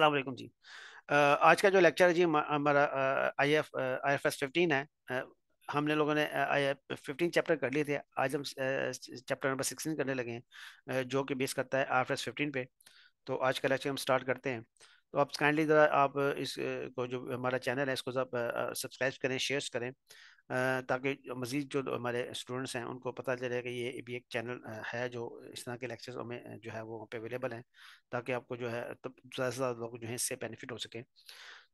अलैक्म जी आज का जो लेक्चर है जी हमारा I F I F S fifteen है हमने लोगों ने आई एफ फिफ्टीन चैप्टर कर लिए थे आज हम चैप्टर नंबर सिक्सटीन करने लगे हैं जो कि बेस करता है आई एफ एस फिफ्टीन पे तो आज का लेक्चर हम स्टार्ट करते हैं तो आप काइंडली ज़रा आप इसको जो हमारा चैनल है इसको सब सब्सक्राइब करें शेयर करें ताकि मज़ीद जो हमारे स्टूडेंट्स हैं उनको पता चले कि ये भी एक चैनल है जो इस तरह के लेक्चर्स हमें जो है वो वहाँ पे अवेलेबल हैं ताकि आपको जो है ज़्यादा से ज़्यादा लोग जो है इससे बेनिफिट हो सकें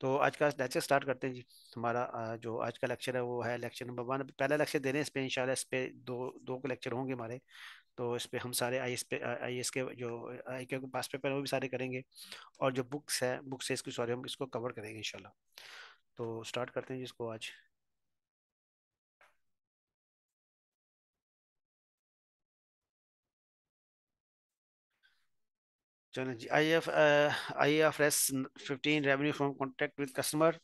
तो आज का लेक्चर स्टार्ट करते हैं जी हमारा जो आज का लेक्चर है वो है लेक्चर नंबर वन पहला लेक्चर दे रहे हैं इस पर इन इस पर दो दो लेक्चर होंगे हमारे तो इस पर हम सारे आई एस पे आई एस के जो आई के पास पेपर है वो भी सारे करेंगे और जो बुक्स है बुक्स है इसकी सॉरी हम इसको कवर करेंगे इंशाल्लाह तो स्टार्ट करते हैं जिसको आज चलो जी I F I F S fifteen revenue from contact with customer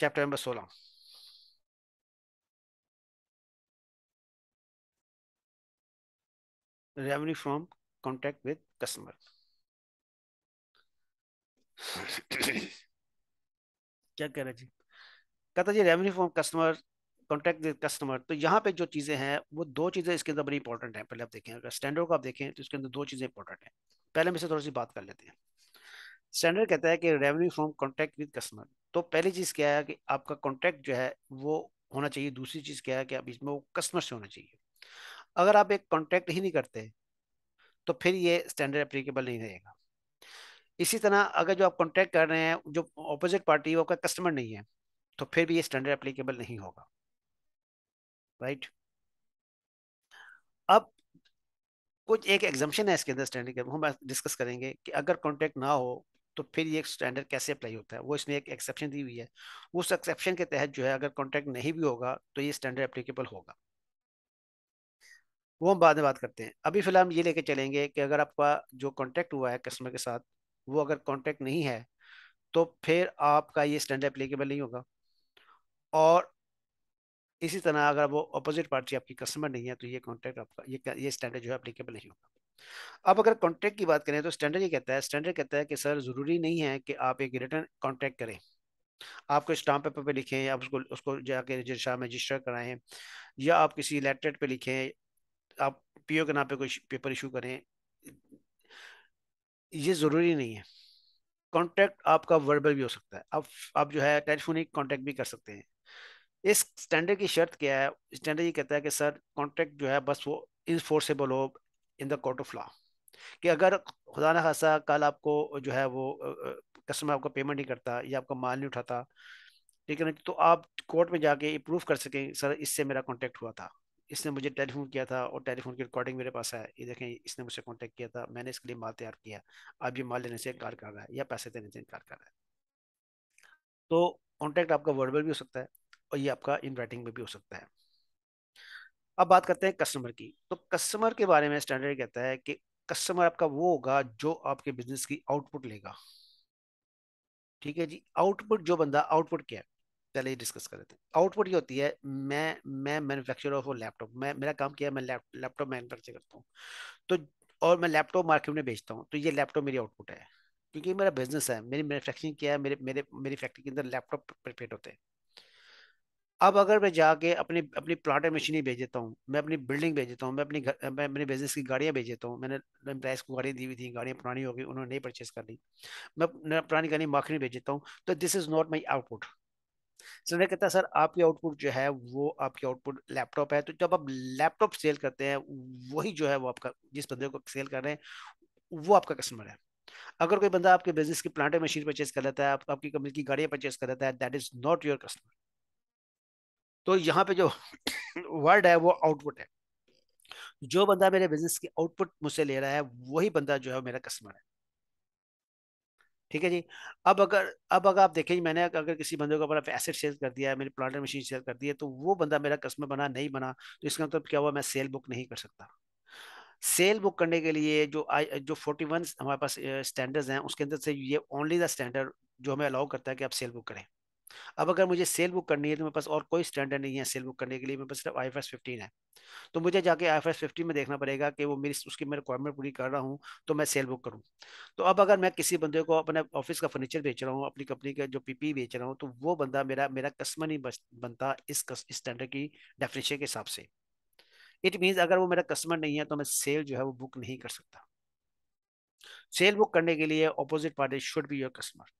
chapter number सोलह revenue from contact with customer क्या कह रहे जी कहता जी revenue from customer contact with customer तो यहाँ पे जो चीज़ें हैं वो दो चीज़ें इसके अंदर बड़ी इंपॉर्टेंट हैं पहले आप देखें अगर स्टैंडर्ड को आप देखें तो इसके अंदर दो चीज़ें इंपॉर्टेंट हैं पहले हम इसे थोड़ी सी बात कर लेते हैं स्टैंडर्ड कहता है कि revenue from contact with customer तो पहली चीज़ क्या है कि आपका कॉन्टैक्ट जो है वो होना चाहिए दूसरी चीज़ क्या है कि आप इसमें वो कस्टमर से होना चाहिए अगर आप एक कॉन्टैक्ट ही नहीं करते तो फिर ये स्टैंडर्ड अप्लीकेबल नहीं रहेगा इसी तरह अगर जो आप कॉन्टैक्ट कर रहे हैं जो अपोजिट पार्टी है वो आपका कस्टमर नहीं है तो फिर भी ये स्टैंडर्ड अप्लीकेबल नहीं होगा राइट अब कुछ एक एग्जाम्पन है इसके अंदर स्टैंडर्ड के हम डिस्कस करेंगे कि अगर कॉन्ट्रैक्ट ना हो तो फिर ये स्टैंडर्ड कैसे अप्लाई होता है वो इसमें एक एक्सेप्शन दी हुई है उस एक्सेप्शन के तहत जो है अगर कॉन्ट्रैक्ट नहीं भी होगा तो ये स्टैंडर्ड अप्लीकेबल होगा वो हम बाद में बात करते हैं अभी फिलहाल हम ये लेके चलेंगे कि अगर आपका जो कॉन्ट्रैक्ट हुआ है कस्टमर के साथ वो अगर कॉन्ट्रैक्ट नहीं है तो फिर आपका ये स्टैंडर्ड अप्लीकेबल नहीं होगा और इसी तरह अगर वो अपोजिट पार्टी आपकी कस्टमर नहीं है तो ये कॉन्ट्रैक्ट आपका ये ये स्टैंडर्ड जो है अप्लीकेबल नहीं होगा अब अगर कॉन्ट्रैक्ट की बात करें तो स्टैंडर्ड ये कहता है स्टैंडर्ड कहता है कि सर ज़रूरी नहीं है कि आप एक रिटर्न कॉन्ट्रैक्ट करें आपको स्टाम्प पेपर पे लिखें आप उसको उसको जाके रजिस्ट्रा रजिस्टर कराएं या आप किसी लेटरेट पे लिखें आप पीओ के नाम पे कोई पेपर इशू करें ये ज़रूरी नहीं है कॉन्ट्रैक्ट आपका वर्बल भी हो सकता है आप आप जो है टेलीफोनिक कॉन्टैक्ट भी कर सकते हैं इस स्टैंडर्ड की शर्त क्या है स्टैंडर्ड ये कहता है कि सर कॉन्ट्रैक्ट जो है बस वो इन्फोर्सेबल हो in the court of law कि अगर खुदा न खासा कल आपको जो है वो कस्टमर आपको पेमेंट नहीं करता या आपका माल नहीं उठाता ठीक है ना तो आप कोर्ट में जाके प्रूव कर सकें सर इससे मेरा कॉन्टैक्ट हुआ था इसने मुझे टेलीफोन किया था और टेलीफोन की रिकॉर्डिंग मेरे पास है ये देखें इसने मुझसे कॉन्टैक्ट किया था मैंने इसके लिए माल तैयार किया अब ये माल लेने से इनकार कर रहा है या पैसे देने से इनकार कर रहा है तो कॉन्टैक्ट आपका वर्बल भी हो सकता है और ये आपका इन राइटिंग में भी हो सकता है अब बात करते हैं कस्टमर की तो कस्टमर के बारे में स्टैंडर्ड कहता है कि कस्टमर आपका वो होगा जो आपके बिजनेस की आउटपुट लेगा ठीक है जी आउटपुट जो बंदा आउटपुट क्या है पहले ही डिस्कस कर देते हैं आउटपुट ये होती है मैं मैं मैन्युफैक्चर ऑफ लैपटॉप मैं मेरा काम किया है मैं लैपटॉप मैनुफैक्चर करता हूँ तो और मैं लैपटॉप मार्केट में बेचता हूँ तो ये लैपटॉप मेरी आउटपुट है क्योंकि मेरा बिजनेस है मेरी मैनुफैक्चरिंग क्या है मेरे मेरे मेरी फैक्ट्री के अंदर लैपटॉप प्रिपेयर होते हैं अब अगर मैं जाके अपनी अपनी प्लाट एंड मशीनरी भेज देता हूँ मैं अपनी बिल्डिंग भेज देता हूँ मैं अपनी मैं अपने बिजनेस की गाड़ियाँ भेज देता हूँ मैंने एम्प्लाइज को गाड़ियाँ दी हुई थी गाड़ियाँ पुरानी हो गई उन्होंने नहीं परचेज कर ली मैं पुरानी गाड़ी मार्केट भेज देता हूँ तो this is not my output sir कहता है सर आपकी आउटपुट जो है वो आपकी आउटपुट लैपटॉप है तो जब आप लैपटॉप सेल करते हैं वही जो है वो आपका जिस बंदे को सेल कर रहे हैं वो आपका कस्टमर है अगर कोई बंदा आपके बिजनेस की प्लांट मशीन परचेज कर लेता है आप, आपकी कंपनी की गाड़ियाँ परचेज कर लेता है that is not your customer तो यहाँ पे जो वर्ड है वो आउटपुट है जो बंदा मेरे बिजनेस की आउटपुट मुझसे ले रहा है वही बंदा जो है मेरा कस्टमर है ठीक है जी अब अगर अब अगर आप देखें मैंने अगर किसी बंदे को अपना एसेट शेयर कर दिया मेरी प्लांट मशीन शेयर कर दी है तो वो बंदा मेरा कस्टमर बना नहीं बना तो इसका मतलब क्या हुआ मैं सेल बुक नहीं कर सकता सेल बुक करने के लिए जो आई जो फोर्टी वन हमारे पास स्टैंडर्ड्स हैं उसके अंदर से ये ओनली द स्टैंडर्ड जो हमें अलाउ करता है कि आप सेल बुक करें अब अगर मुझे सेल बुक करनी है तो मेरे पास और कोई स्टैंडर्ड नहीं है सेल बुक करने के लिए मेरे पास सिर्फ आई एफ है तो मुझे जाके आई एफ फिफ्टीन में देखना पड़ेगा कि वो मेरी उसकी मैं रिक्वायरमेंट पूरी कर रहा हूँ तो मैं सेल बुक करूँ तो अब अगर मैं किसी बंदे को अपने ऑफिस का फर्नीचर बेच रहा हूँ अपनी कंपनी का जो पी e बेच रहा हूँ तो वो बंदा मेरा मेरा कस्टमर नहीं बनता इस स्टैंडर्ड की डेफिनेशन के हिसाब से इट मीन्स अगर वो मेरा कस्टमर नहीं है तो मैं सेल जो है वो बुक नहीं कर सकता सेल बुक करने के लिए opposite party should be your customer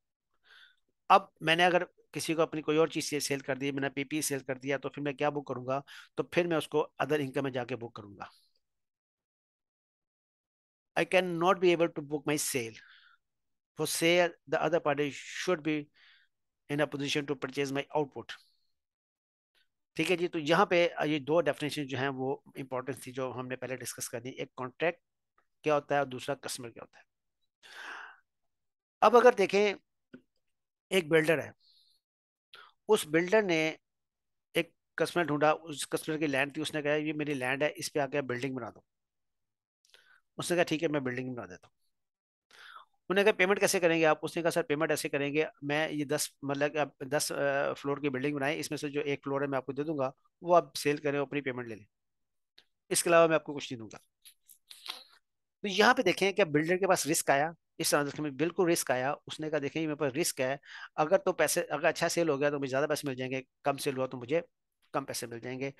अब मैंने अगर किसी को अपनी कोई और चीज़ सेल कर दी मैंने पीपी सेल कर दिया तो फिर मैं क्या बुक करूंगा तो फिर मैं उसको अदर इनकम में जाके बुक करूंगा I can not be able to book my sale for sale the other party should be in a position to purchase my output ठीक है जी तो यहाँ पे ये दो डेफिनेशन जो हैं वो इंपॉर्टेंस थी जो हमने पहले डिस्कस कर दी एक कॉन्ट्रैक्ट क्या होता है और दूसरा कस्टमर क्या होता है अब अगर देखें एक बिल्डर है उस बिल्डर ने एक कस्टमर ढूंढा उस कस्टमर की लैंड थी उसने कहा ये मेरी लैंड है इस पर आके बिल्डिंग बना दो उसने कहा ठीक है मैं बिल्डिंग बना देता हूँ उन्होंने कहा पेमेंट कैसे करेंगे आप उसने कहा सर पेमेंट ऐसे करेंगे मैं ये दस मतलब आप दस फ्लोर की बिल्डिंग बनाए इसमें से जो एक फ्लोर है मैं आपको दे दूंगा वो आप सेल करें अपनी पेमेंट ले लें इसके अलावा मैं आपको कुछ नहीं दूंगा तो यहाँ पे देखें क्या बिल्डर के पास रिस्क आया इस ट्रांजेक्शन में बिल्कुल रिस्क आया उसने कहा देखें मेरे पास रिस्क है अगर तो पैसे अगर अच्छा सेल हो गया तो मुझे ज़्यादा पैसे मिल जाएंगे कम सेल हुआ तो मुझे कम पैसे मिल जाएंगे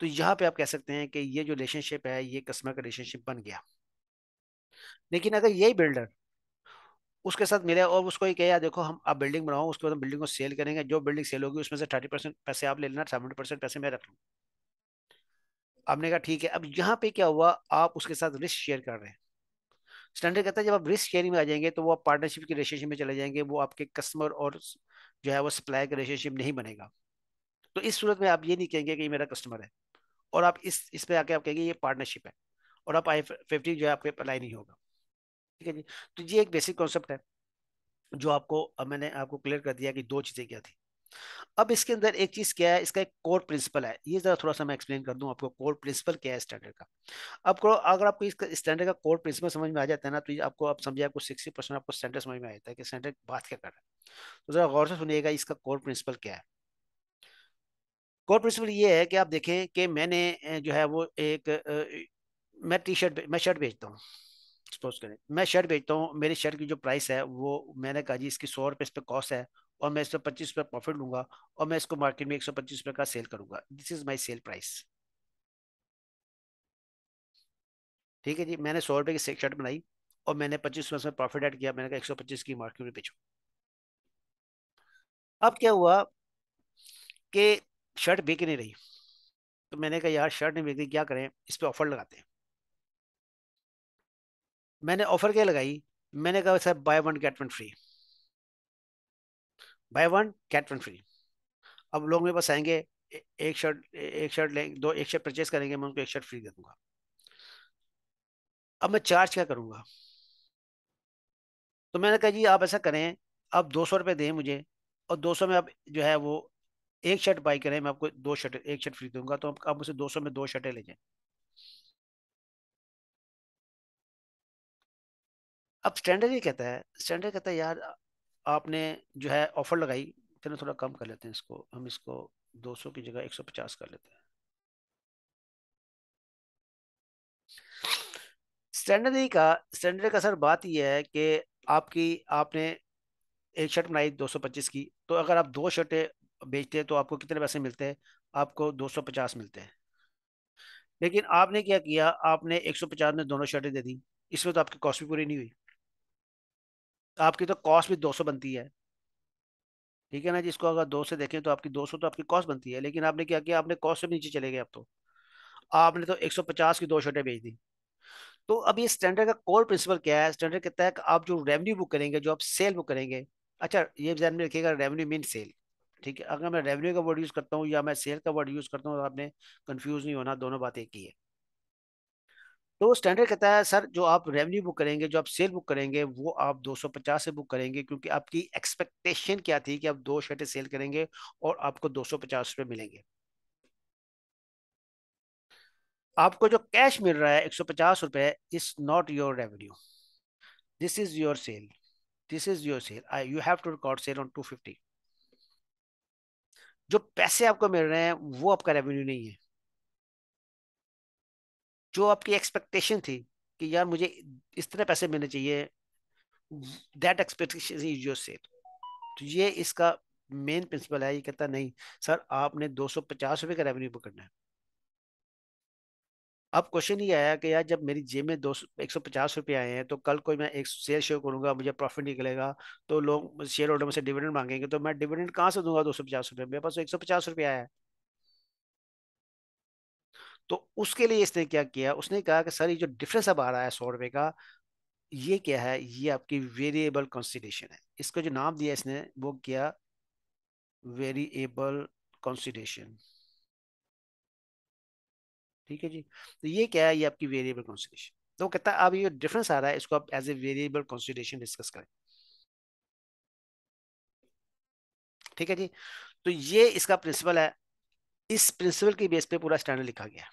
तो यहाँ पे आप कह सकते हैं कि ये जो रिलेशनशिप है ये कस्टमर का रिलेशनशिप बन गया लेकिन अगर यही बिल्डर उसके साथ मिले और उसको ये कहे देखो हम आप बिल्डिंग बनाओ उसके बाद हम बिल्डिंग को सेल करेंगे जो बिल्डिंग सेल होगी उसमें से थर्टी परसेंट पैसे आप ले लेना सेवेंटी परसेंट पैसे मैं रख लूँ आपने कहा ठीक है अब यहाँ पे क्या हुआ आप उसके साथ रिस्क शेयर कर रहे हैं स्टैंडर्ड कहता है जब आप रिस्क शेयरिंग में आ जाएंगे तो वो आप पार्टनरशिप की रिलेशनशिप में चले जाएंगे वो आपके कस्टमर और जो है वो सप्लाई का रिलेशनशिप नहीं बनेगा तो इस सूरत में आप ये नहीं कहेंगे कि ये मेरा कस्टमर है और आप इस इस पे आके आप कहेंगे ये पार्टनरशिप है और आप आई फिफ्टी जो है आपके अप्लाई नहीं होगा ठीक है जी तो ये एक बेसिक कॉन्सेप्ट है जो आपको मैंने आपको क्लियर कर दिया कि दो चीज़ें क्या थी अब इसके अंदर एक चीज़ क्या है इसका एक कोर प्रिंसिपल है ये ज़रा थोड़ा सा मैं एक्सप्लेन कर दूं आपको कोर प्रिंसिपल क्या है स्टैंडर्ड का अब करो अगर आपको इसका स्टैंडर्ड का कोर प्रिंसिपल समझ में आ जाता है ना तो आपको आप समझिए आपको सिक्सटी परसेंट आपको स्टैंडर्ड समझ में आ जाता है कि स्टैंडर्ड बात क्या कर रहा है तो ज़रा गौर से सुनिएगा इसका कोर प्रिंसिपल क्या है कोर प्रिंसिपल ये है कि आप देखें कि मैंने जो है वो एक मैं टी शर्ट मैं शर्ट बेचता हूँ सपोज करें मैं शर्ट बेचता हूँ मेरे शर्ट की जो प्राइस है वो मैंने कहा जी इसकी सौ रुपये इस पर कॉस्ट है और मैं इस पर पच्चीस रुपये प्रॉफिट लूंगा और मैं इसको मार्केट में एक सौ पच्चीस रुपये का सेल करूंगा this is my sale price ठीक है जी मैंने सौ रुपये की शर्ट बनाई और मैंने पच्चीस रुपये से प्रॉफिट ऐड किया मैंने कहा एक सौ पच्चीस की मार्केट में बेचो अब क्या हुआ कि शर्ट बिक नहीं रही तो मैंने कहा यार शर्ट नहीं बिक रही क्या करें इस पर ऑफर लगाते हैं मैंने ऑफर क्या लगाई मैंने कहा sir buy one get one free buy one get one free अब लोग मेरे पास आएंगे एक शर्ट एक शर्ट लेंगे दो एक शर्ट परचेज करेंगे मैं उनको एक शर्ट फ्री दे दूंगा अब मैं चार्ज क्या करूंगा तो मैंने कहा जी आप ऐसा करें आप दो सौ रुपये दें मुझे और दो सौ में आप जो है वो एक शर्ट बाई करें मैं आपको दो शर्ट एक शर्ट फ्री दूंगा तो आप, मुझे मुझसे दो सौ में दो शर्टें ले जाएं अब स्टैंडर्ड ये कहता है स्टैंडर्ड कहता है यार आपने जो है ऑफर लगाई चलो थोड़ा कम कर लेते हैं इसको हम इसको 200 की जगह 150 कर लेते हैं स्टैंडर्ड ही का स्टैंडर्ड का सर बात यह है कि आपकी आपने एक शर्ट बनाई 225 की तो अगर आप दो शर्टें बेचते हैं तो आपको कितने पैसे मिलते हैं आपको 250 मिलते हैं लेकिन आपने क्या किया आपने 150 में दोनों शर्टें दे दी इसमें तो आपकी कॉस्ट भी पूरी नहीं हुई तो आपकी तो कॉस्ट भी 200 बनती है ठीक है ना जिसको अगर दो से देखें तो आपकी 200 तो आपकी कॉस्ट बनती है लेकिन आपने क्या किया आपने कॉस्ट से भी नीचे चले गए अब तो आपने तो 150 की दो शर्टें भेज दी तो अब ये स्टैंडर्ड का कोर प्रिंसिपल क्या है स्टैंडर्ड के तहत आप जो रेवेन्यू बुक करेंगे जो आप सेल बुक करेंगे अच्छा ये ध्यान में रखिएगा रेवेन्यू मीन सेल ठीक है अगर मैं रेवेन्यू का वर्ड यूज़ करता हूँ या मैं सेल का वर्ड यूज़ करता हूँ तो आपने कन्फ्यूज़ नहीं होना दोनों बातें एक ही है तो स्टैंडर्ड कहता है सर जो आप रेवेन्यू बुक करेंगे जो आप सेल बुक करेंगे वो आप 250 से बुक करेंगे क्योंकि आपकी एक्सपेक्टेशन क्या थी कि आप दो शर्टें सेल करेंगे और आपको 250 रुपए मिलेंगे आपको जो कैश मिल रहा है एक सौ पचास रुपए is not your revenue this is your sale this is your sale you have to record sale on two fifty जो पैसे आपको मिल रहे हैं वो आपका रेवेन्यू नहीं है जो आपकी एक्सपेक्टेशन थी कि यार मुझे इस तरह पैसे मिलने चाहिए that expectation is your set तो ये इसका मेन प्रिंसिपल है ये कहता नहीं सर आपने दो सौ पचास रुपये का रेवेन्यू पकड़ना है अब क्वेश्चन ये आया कि यार जब मेरी जेब में दो सौ एक सौ पचास रुपये आए हैं तो कल कोई मैं एक शेयर शेयर करूंगा मुझे प्रॉफिट निकलेगा तो लोग शेयर होल्डर से डिविडेंड मांगेंगे तो मैं डिविडेंड कहाँ से दूंगा दो सौ पचास रुपये मेरे पास तो एक सौ पचास रुपये आया है तो उसके लिए इसने क्या किया उसने कहा कि सर ये जो डिफरेंस अब आ रहा है सौ रुपये का ये क्या है ये आपकी वेरिएबल कॉन्सिडेशन है इसका जो नाम दिया इसने वो किया वेरिएबल कॉन्सिडेशन ठीक है जी तो ये क्या है ये आपकी वेरिएबल कॉन्सिडेशन तो कहता है अब ये डिफरेंस आ रहा है इसको आप as a variable consideration discuss करें ठीक है जी तो ये इसका प्रिंसिपल है इस प्रिंसिपल के बेस पे पूरा स्टैंडर्ड लिखा गया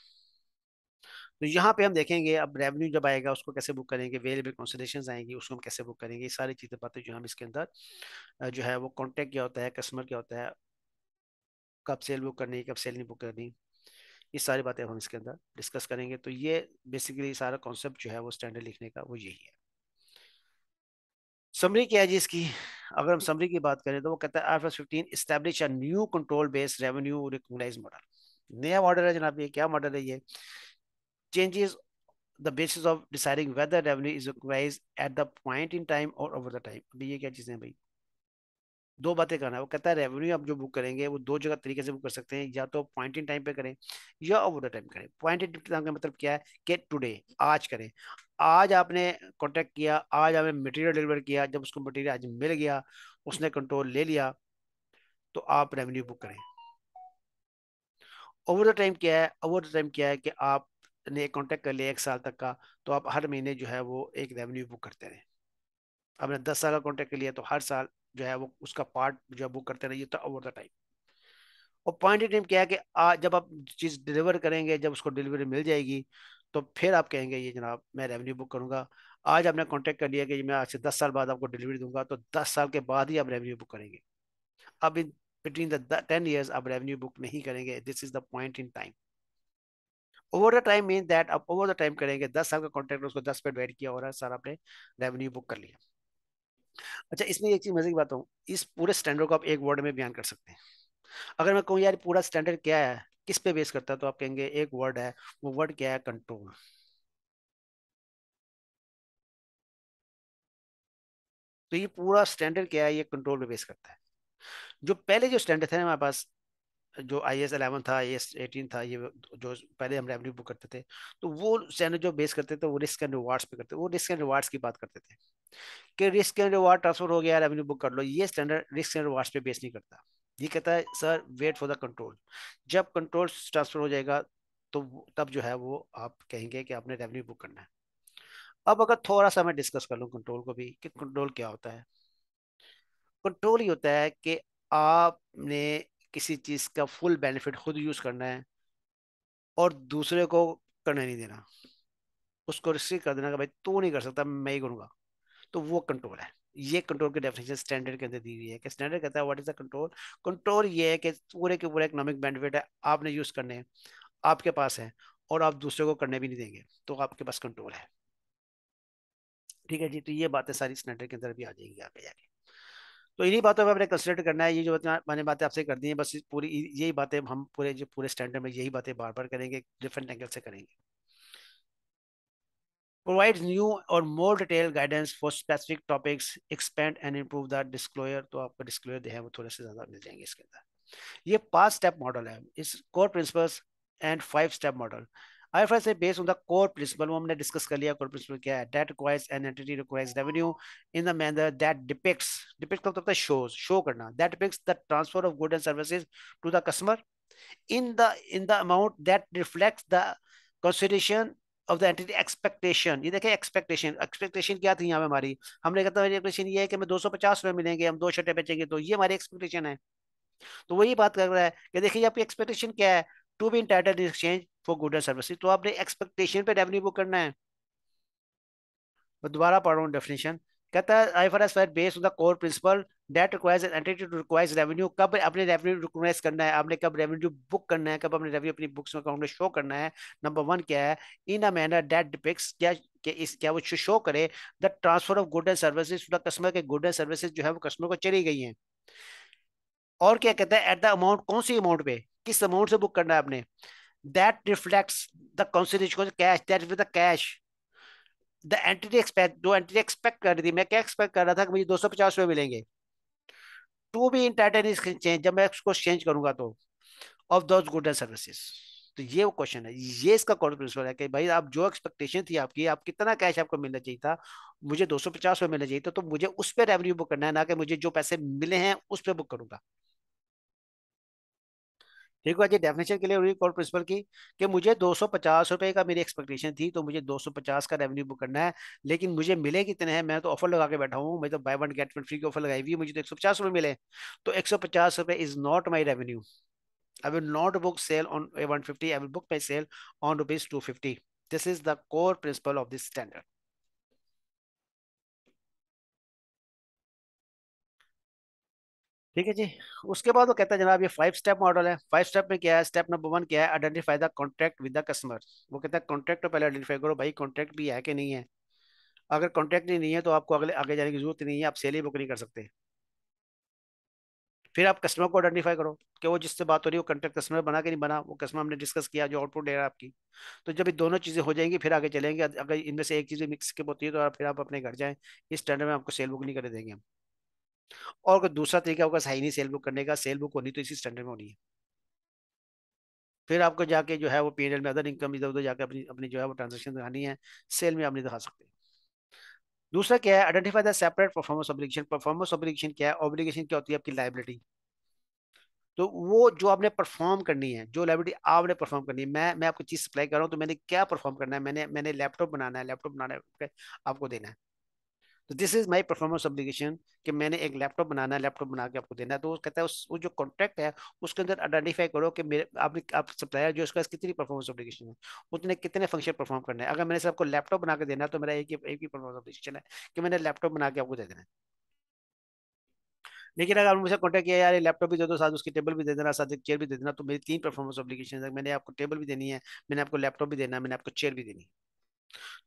तो यहाँ पे हम देखेंगे अब रेवेन्यू जब आएगा उसको कैसे बुक करेंगे वेरिएबल कंसिडेशन आएंगी उसको हम कैसे बुक करेंगे ये सारी चीज़ें बातें जो हम इसके अंदर जो है वो कॉन्टैक्ट क्या होता है कस्टमर क्या होता है कब सेल बुक करनी कब सेल नहीं बुक करनी ये सारी बातें हम इसके अंदर डिस्कस करेंगे तो ये बेसिकली सारा कॉन्सेप्ट जो है वो स्टैंडर्ड लिखने का वो यही है समरी क्या है जी इसकी अगर हम समरी की बात करें तो वो कहता है R plus fifteen establish a new control based revenue recognise model नया मॉडल है जनाब ये क्या मॉडल है ये changes the basis of deciding whether revenue is recognise at the point in time और ओवर द टाइम अभी ये क्या चीज़ें भाई दो बातें करना है वो कहता है रेवेन्यू आप जो बुक करेंगे वो दो जगह तरीके से बुक कर सकते हैं या तो पॉइंट इन टाइम पे करें या ओवर द टाइम करें पॉइंट इन टाइम का मतलब क्या है कि टुडे आज करें आज आपने कॉन्टेक्ट किया आज आपने मटेरियल डिलीवर किया जब उसको मटेरियल आज मिल गया उसने कंट्रोल ले लिया तो आप रेवेन्यू बुक करें ओवर द टाइम क्या है ओवर द टाइम क्या है कि आपने कॉन्टेक्ट कर लिया एक साल तक का तो आप हर महीने जो है वो एक रेवेन्यू बुक करते रहें आपने दस साल का कॉन्ट्रैक्ट लिया तो हर साल जो है वो उसका पार्ट जो है बुक करते रहिए तो ओवर द टाइम और पॉइंट इन टाइम क्या है कि आ, जब आप चीज़ डिलीवर करेंगे जब उसको डिलीवरी मिल जाएगी तो फिर आप कहेंगे ये जनाब मैं रेवेन्यू बुक करूँगा आज आपने कॉन्टैक्ट कर लिया कि मैं आज से दस साल बाद आपको डिलीवरी दूंगा तो दस साल के बाद ही आप रेवेन्यू बुक करेंगे अब in between the ten years आप रेवेन्यू बुक नहीं करेंगे this is the point in time over the time mean that आप ओवर द टाइम करेंगे दस साल का कॉन्ट्रैक्ट उसको दस पे डिवाइड किया और हर साल आपने रेवेन्यू बुक कर लिया अच्छा इसमें एक चीज मजे की बात हूँ इस पूरे स्टैंडर्ड को आप एक वर्ड में बयान कर सकते हैं अगर मैं कहूँ यार पूरा स्टैंडर्ड क्या है किस पे बेस करता है तो आप कहेंगे एक वर्ड है वो वर्ड क्या है कंट्रोल तो ये पूरा स्टैंडर्ड क्या है ये कंट्रोल पे बेस करता है जो पहले जो स्टैंडर्ड थे हमारे पास जो आई एस अलेवन था आई एस एटीन था ये जो पहले हम रेवन्यू बुक करते थे तो वो चैनल जो बेस तो करते थे वो रिस्क एंड रिवार्ड्स पे करते वो रिस्क एंड रिवार्ड्स की बात करते थे कि रिस्क एंड रिवार्ड ट्रांसफर हो गया रेवन्यू बुक कर लो ये स्टैंडर्ड रिस्क एंड रिवार्ड्स पे बेस नहीं करता ये कहता है sir wait for the control जब कंट्रोल ट्रांसफर हो जाएगा तो तब जो है वो आप कहेंगे कि आपने रेवन्यू बुक करना है अब अगर थोड़ा सा मैं डिस्कस कर लूँ कंट्रोल को भी कि कंट्रोल क्या होता है कंट्रोल ये होता है कि आपने किसी चीज का फुल बेनिफिट खुद यूज करना है और दूसरे को करने नहीं देना उसको रिस्क कर देना कि भाई तू नहीं कर सकता मैं ही करूँगा तो वो कंट्रोल है ये कंट्रोल की डेफिनेशन स्टैंडर्ड के अंदर दी हुई है कि स्टैंडर्ड कहता है what is the control control ये है कि पूरे के पूरे इकोनॉमिक बेनिफिट है आपने यूज करने हैं आपके पास है और आप दूसरे को करने भी नहीं देंगे तो आपके पास कंट्रोल है ठीक है जी तो ये बातें सारी स्टैंडर्ड के अंदर भी आ जाएंगी आगे जाके तो इन्हीं बातों पर हमने कंसिडर करना है ये जो मैंने बातें आपसे कर दी है बस पूरी यही बातें हम पूरे जो पूरे स्टैंडर्ड में यही बातें बार बार करेंगे डिफरेंट एंगल से करेंगे प्रोवाइड न्यू और more detail guidance for specific topics expand and improve the disclosure तो आपका डिस्कलोयर जो है वो थोड़े से ज़्यादा मिल जाएंगे इसके अंदर ये पांच स्टेप मॉडल है इस core principles and five step model IFRS is based on the core principle. We have discussed earlier core principle क्या है. That requires an entity requires revenue in the manner that depicts. Depicts का मतलब shows, show karna. That depicts the transfer of goods and services to the customer in the in the amount that reflects the consideration of the entity expectation. ये देखें expectation expectation क्या थी यहाँ पे हमारी हमने कहता हमारी एक्सपेक्टेशन ये है कि हमें दो सौ पचास रुपये मिलेंगे हम दो शर्टें बेचेंगे तो ये हमारी एक्सपेक्टेशन है तो वही बात कर रहा है कि देखिए आपकी एक्सपेक्टेशन क्या है be entitled in exchange for good and service तो आपने एक्सपेक्टेशन पे रेवेन्यू बुक करना है मैं दोबारा पढ़ रहा हूँ डेफिनेशन कहता है I for S fire based on the core principle that requires an entity to requires revenue कब अपने रेवेन्यू रिकॉग्नाइज करना है आपने कब रेवेन्यू बुक करना है कब अपने रेवेन्यू अपनी बुक्स में अकाउंट में शो करना है नंबर वन क्या है in a manner that depicts क्या कि इस क्या वो शो करे the transfer of good and services to the customer के गुड एंड सर्विसेज जो है वो कस्टमर को चली गई हैं और क्या कहता है एट द अमाउंट कौन सी अमाउंट पे किस अमाउंट से बुक करना है आपने that reflects the consideration of cash that is with the cash the entity expect do entity expect kar रही main kya expect kar raha tha ki mujhe 250 rupaye milenge to be to be entitled is change जब मैं इसको change करूंगा तो of those good and तो ये वो question है ये इसका कॉर्ड प्रिंसिपल है कि भाई आप जो एक्सपेक्टेशन थी आपकी आप कितना कैश आपको मिलना चाहिए था मुझे 250 सौ पचास मिलना चाहिए था तो मुझे उस पर रेवेन्यू बुक करना है ना कि मुझे जो पैसे मिले हैं उस पर बुक करूंगा ठीक है जी डेफिनेशन के लिए कॉल प्रिंसिपल की कि मुझे दो सौ पचास रुपये का मेरी एक्सपेक्टेशन थी तो मुझे दो सौ पचास का रेवेन्यू बुक करना है लेकिन मुझे मिले कितने हैं मैं तो ऑफर लगा के बैठा हूँ मैं तो buy one get one free की ऑफर लगाई हुई मुझे तो एक सौ पचास मिले तो एक सौ पचास is not my revenue I will not book sale on one fifty I will book my sale on rupees two fifty this is the core principle of this standard ठीक है जी उसके बाद वो कहता है जनाब ये फाइव स्टेप मॉडल है फाइव स्टेप में क्या है स्टेप नंबर वन क्या है identify the contract with the customer वो कहता है कॉन्ट्रैक्ट तो पहले आइडेंटिफाई करो भाई कॉन्ट्रैक्ट भी है कि नहीं है अगर कॉन्ट्रैक्ट नहीं है तो आपको अगले आगे जाने की जरूरत नहीं है आप सेल ही बुक नहीं कर सकते फिर आप कस्टमर को आइडेंटिफाई करो कि वो जिससे बात हो रही है वो कॉन्ट्रैक्ट कस्टमर बना कि नहीं बना वो कस्टमर हमने डिस्कस किया जो आउटपुट दे रहा है आपकी तो जब ये दोनों चीज़ें हो जाएंगी फिर आगे चलेंगे अगर इनमें से एक चीज़ मिक्स के होती है तो फिर आप अपने घर जाएँ इस स्टैंडर्ड में आपको सेल बुक नहीं कर देंगे हम और अगर दूसरा तरीका होगा सही नहीं सेल बुक करने का सेल बुक होनी तो इसी स्टैंडर्ड में होनी है फिर आपको जाके जो है वो पी में अदर इनकम इधर उधर जाकर अपनी अपनी जो है वो ट्रांजेक्शन दिखानी है सेल में आप नहीं दिखा सकते दूसरा क्या है identify the separate performance obligation performance obligation क्या है ऑब्लिगेशन क्या होती है आपकी लाइबिलिटी तो वो जो आपने परफॉर्म करनी है जो लाइबिलिटी आपने परफॉर्म करनी है मैं मैं आपको चीज़ सप्लाई कर रहा हूँ तो मैंने क्या परफॉर्म करना है मैंने मैंने लैपटॉप बनाना है लैपटॉप बनाना है आपको देना है तो this is my performance obligation कि मैंने एक लैपटॉप बनाना है लैपटॉप बना के आपको देना है तो वो कहता है उस वो जो कॉन्ट्रैक्ट है उसके अंदर आइडेंटिफाई करो कि मेरे आपने आप सप्लायर जो उसका कितनी परफॉर्मेंस ऑब्लिगेशन है उतने कितने फंक्शन परफॉर्म करना है अगर मैंने सबको लैपटॉप बना के देना है तो मेरा एक ही एक ही परफॉर्मेंस ऑब्लिगेशन है कि मैंने लैपटॉप बना के आपको दे देना है लेकिन अगर मुझे कॉन्टैक्ट किया यार लैपटॉप भी दे दो साथ उसकी टेबल भी दे देना साथ एक चेयर भी दे देना तो मेरी तीन परफॉर्मेंस ऑब्लिगेशन है मैंने आपको टेबल भी देनी है मैंने आपको लैपटॉप भी देना है मैंने आपको चेयर भी देनी है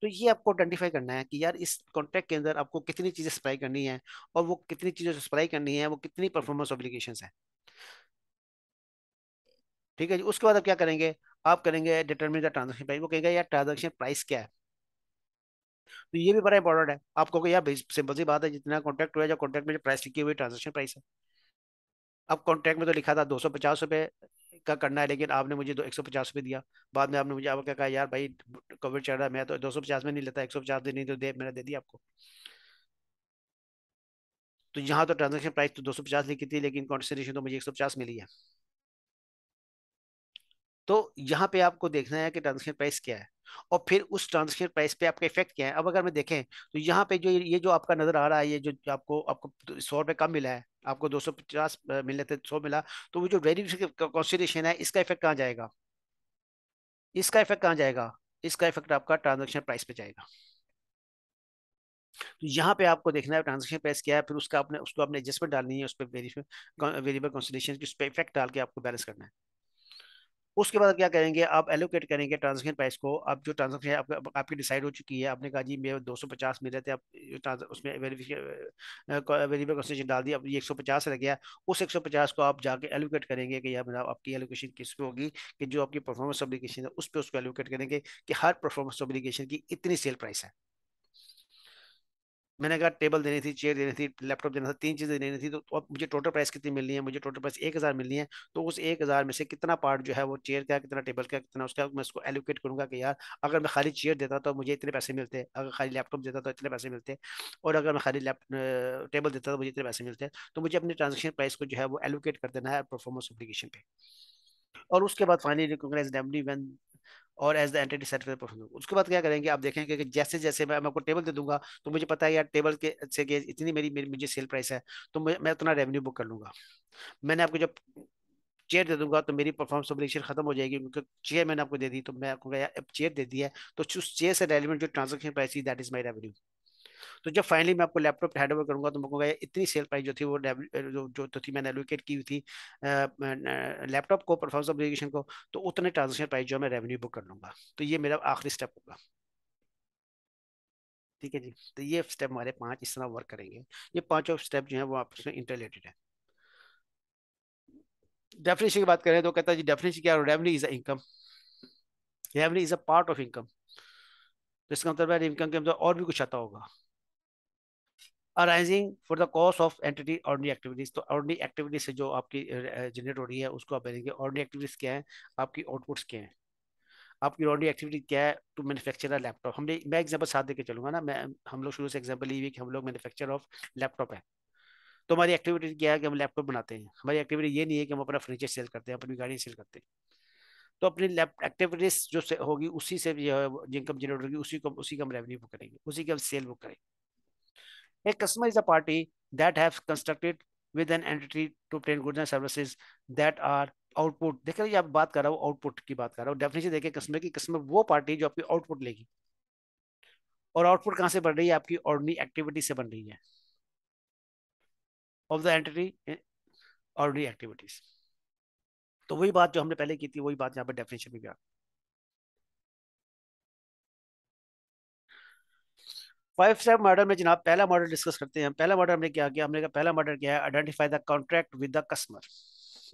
तो ये आपको आइडेंटिफाई करना है कि यार इस कॉन्ट्रैक्ट के अंदर आपको कितनी चीज़ें सप्लाई करनी है और वो कितनी चीज़ें सप्लाई करनी है वो कितनी परफॉर्मेंस ऑब्लिगेशन है ठीक है जी उसके बाद आप क्या करेंगे आप करेंगे डिटरमिन द ट्रांजेक्शन प्राइस वो कहेगा यार ट्रांजेक्शन प्राइस क्या है तो ये भी बड़ा इंपॉर्टेंट है आपको यार सिंपल सी बात है जितना कॉन्ट्रैक्ट हुआ जो कॉन्ट्रैक्ट में जो प्राइस लिखी हुई ट्रांजेक्शन प्राइस है अब कॉन्ट्रैक्ट में तो लिखा था दो सौ पचास रुपये का करना है लेकिन आपने मुझे दो एक सौ पचास रुपये दिया बाद में आपने मुझे आपका कहा यार भाई कोविड चढ़ रहा है मैं तो दो सौ पचास में नहीं लेता एक सौ पचास दे नहीं तो दे मैंने दे दी आपको तो यहाँ तो ट्रांजेक्शन प्राइस तो दो सौ पचास लिखी थी लेकिन कॉन्सेशन तो मुझे एक सौ पचास मिली है तो यहाँ पे आपको देखना है कि ट्रांजेक्शन प्राइस क्या है और फिर उस ट्रांजेक्शन प्राइस पे आपका इफेक्ट क्या है अब अगर मैं देखें तो यहाँ पे जो ये जो आपका नजर आ रहा है ये जो आपको आपको सौ रुपये कम मिला है आपको 250 मिलने थे 100 मिला तो वो जो कॉन्सिडेशन है इसका इफेक्ट कहाँ जाएगा इसका इफेक्ट कहाँ जाएगा इसका इफेक्ट आपका ट्रांजेक्शन प्राइस पे जाएगा तो यहाँ पे आपको देखना है ट्रांजेक्शन प्राइस क्या है फिर उसका आपने उसको आपने एडजस्टमेंट डालनी है उस पर वेरिएबल कंसिलेशन उस पर इफेक्ट डाल के आपको बैलेंस करना है उसके बाद क्या करेंगे आप एलोकेट करेंगे ट्रांजेक्शन प्राइस को अब जो ट्रांजेक्शन आप, आप, आपकी डिसाइड हो चुकी है आपने कहा जी मेरे दो सौ पचास रहे थे आप उसमें वेरिएबल कंसेशन डाल दी अब ये एक सौ पचास रह गया उस एक सौ पचास को आप जाके एलोकेट करेंगे कि यार जनाब आपकी एलोकेशन किस पे होगी कि जो आपकी परफॉर्मेंस ऑब्लिकेशन है उस पर उसको एलोकेट करेंगे कि हर परफॉर्मेंस ऑब्लिकेशन की इतनी सेल प्राइस है मैंने कहा टेबल देनी थी चेयर देनी थी लैपटॉप देना था तीन चीज़ें देनी थी तो अब मुझे टोटल प्राइस कितनी मिलनी है मुझे टोटल प्राइस एक हज़ार मिलनी है तो उस एक हज़ार में से कितना पार्ट जो है वो चेयर का कितना टेबल का कितना उसका मैं उसको एलोकेट करूँगा कि यार अगर मैं खाली चेयर देता तो मुझे इतने पैसे मिलते अगर खाली लैपटॉप देता तो इतने पैसे मिलते और अगर मैं खाली टेबल देता तो मुझे इतने पैसे मिलते तो मुझे अपने ट्रांजेक्शन प्राइस को जो है वो एलोकेट कर देना है परफॉर्मेंस एप्लीकेशन पर और उसके बाद फाइनली रिकॉग्नाइज रेमडी वन और एज द एंटिटी सेट कर उसके बाद क्या करेंगे आप देखेंगे कि जैसे जैसे मैं आपको टेबल दे दूंगा तो मुझे पता है यार टेबल के से के इतनी मेरी, मेरी मुझे सेल प्राइस है तो मैं उतना रेवेन्यू बुक कर लूंगा मैंने आपको जब चेयर दे दूंगा तो मेरी परफॉर्मेंस ऑब्लिगेशन खत्म हो जाएगी क्योंकि चेयर मैंने आपको दे दी तो मैं आपको यार चेयर दे दी है तो उस चेयर से रेलिवेंट जो transaction price that is my revenue तो जब फाइनली मैं आपको लैपटॉप हैंड ओवर करूंगा तो मैं कहूँगा इतनी सेल प्राइस जो थी वो जो जो तो थी मैंने एलोकेट की हुई थी लैपटॉप को परफॉर्मेंस ऑब्लिगेशन को तो उतने ट्रांजेक्शन प्राइस जो मैं रेवेन्यू बुक कर लूँगा तो ये मेरा आखिरी स्टेप होगा ठीक है जी तो ये स्टेप हमारे पाँच इस तरह वर्क करेंगे ये पाँचों स्टेप जो है वो आपस में इंटरलेटेड है डेफिनेशन की बात करें तो कहता है जी डेफिनेशन क्या revenue is a income revenue is a part of income तो इसका मतलब इनकम के अंदर और भी कुछ आता होगा arising for the course of entity ordinary activities तो ऑर्डनी एक्टिविटीज से जो आपकी जनरेट हो रही है उसको आप करेंगे ऑर्डनी एक्टिविटीज क्या है आपकी आउटपुट्स क्या है आपकी ऑर्डनी एक्टिविटी क्या है टू मैन्युफैक्चर लैपटॉप हमने मैं एग्जाम्पल साथ देकर चलूंगा ना मैं हम लोग शुरू से एग्जाम्पल ये हुई कि हम लोग मैनुफेक्चर ऑफ लैपटॉप है तो हमारी एक्टिविटी क्या है कि हम लैपटॉप बनाते हैं हमारी एक्टिविटी ये नहीं है कि हम अपना फर्नीचर सेल करते हैं अपनी गाड़ी सेल करते हैं तो अपनी एक्टिविटीज जो होगी उसी से जो है इनकम जनरेट होगी उसी को उसी का हम रेवेन्यू बुक करेंगे उसी की हम सेल बुक करेंगे A customer is a party that has constructed with an entity to obtain goods and services that are output देखिए ये आप बात कर रहा हूँ आउटपुट की बात कर रहा हूँ डेफिनेशन देखिए कस्टमर की कस्टमर वो पार्टी जो आपकी आउटपुट लेगी और आउटपुट कहाँ से बन रही है आपकी ऑर्डनरी एक्टिविटी से बन रही है of the entity ordinary activities तो वही बात जो हमने पहले की थी वही बात यहाँ पर डेफिनेशन में भी आ फाइव स्टेप मॉडल में जनाब पहला मॉडल डिस्कस करते हैं पहला मॉडल हमने क्या किया हमने का पहला मॉडल क्या है identify the contract with the customer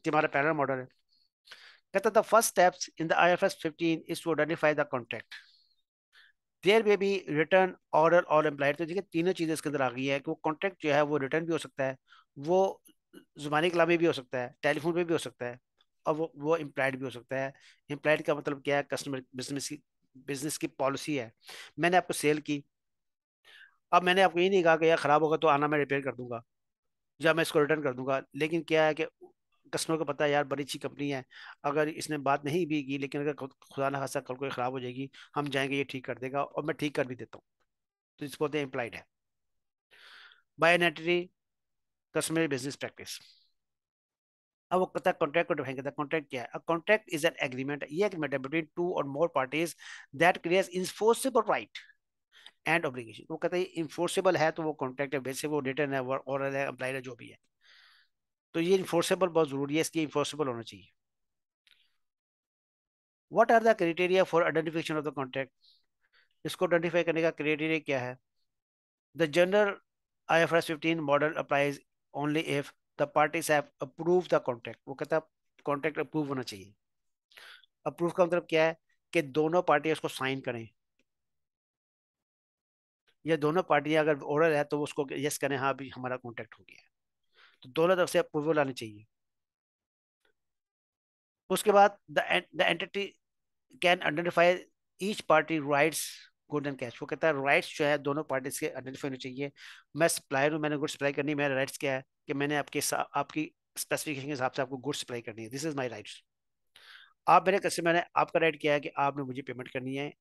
हमारा पहला मॉडल है कहता the first steps in the I F S fifteen is to identify the contract there may be written order और एम्प्लॉयर तो देखिए तीनों चीज़ें इसके अंदर आ गई है कि वो कॉन्ट्रैक्ट जो है वो रिटर्न भी हो सकता है वो जुबानी कलामी भी हो सकता है टेलीफोन पे भी हो सकता है और वो वो एम्प्लॉयड भी हो सकता है इम्प्लाइड का मतलब क्या है कस्टमर बिजनेस की बिजनेस की पॉलिसी है मैंने आपको सेल की अब मैंने आपको ये नहीं कहा कि यार ख़राब होगा तो आना मैं रिपेयर कर दूंगा या मैं इसको रिटर्न कर दूंगा लेकिन क्या है कि कस्टमर को पता है यार बड़ी अच्छी कंपनी है अगर इसने बात नहीं भी की लेकिन अगर खुदा ना खासा कल कोई ख़राब हो जाएगी हम जाएंगे ये ठीक कर देगा और मैं ठीक कर भी देता हूँ तो इसको बोलते हैं इम्प्लाइड है बायोनेटरी कस्टमर बिजनेस प्रैक्टिस अब वो कहता है कॉन्ट्रैक्ट को डिफाइन करता है कॉन्ट्रैक्ट क्या है a contract is an agreement ये एग्रीमेंट है बिटवीन टू और more parties that creates enforceable right and obligation वो कहता है इन्फोर्सेबल है तो वो कॉन्ट्रैक्ट है वैसे वो रिटर्न है ऑरल है अप्लाइड है जो भी है तो ये इन्फोर्सेबल बहुत ज़रूरी है इसलिए इन्फोर्सेबल होना चाहिए what are the criteria for identification of the contract इसको आइडेंटिफाई करने का क्राइटेरिया क्या है the general I F S fifteen model applies only if the parties have approve the contract वो कहता है कॉन्ट्रैक्ट अप्रूव होना चाहिए अप्रूव का मतलब क्या है कि दोनों पार्टी उसको साइन करें या दोनों पार्टियां अगर ऑर्डर है तो उसको यस करें हाँ अभी हमारा कॉन्टेक्ट हो गया है तो दोनों तरफ से अप्रूवल लानी चाहिए उसके बाद the entity can identify each party rights good and cash वो कहता है राइट्स जो है दोनों पार्टीज के आइडेंटिफाई होने चाहिए मैं सप्लायर हूँ मैंने गुड सप्लाई करनी मेरा राइट्स क्या है कि मैंने आपके आपकी स्पेसिफिकेशन के हिसाब से आपको गुड सप्लाई करनी है दिस इज माई राइट्स आप मेरे कस्टमर हैं आपका राइट क्या है कि आपने मुझे पेमेंट करनी है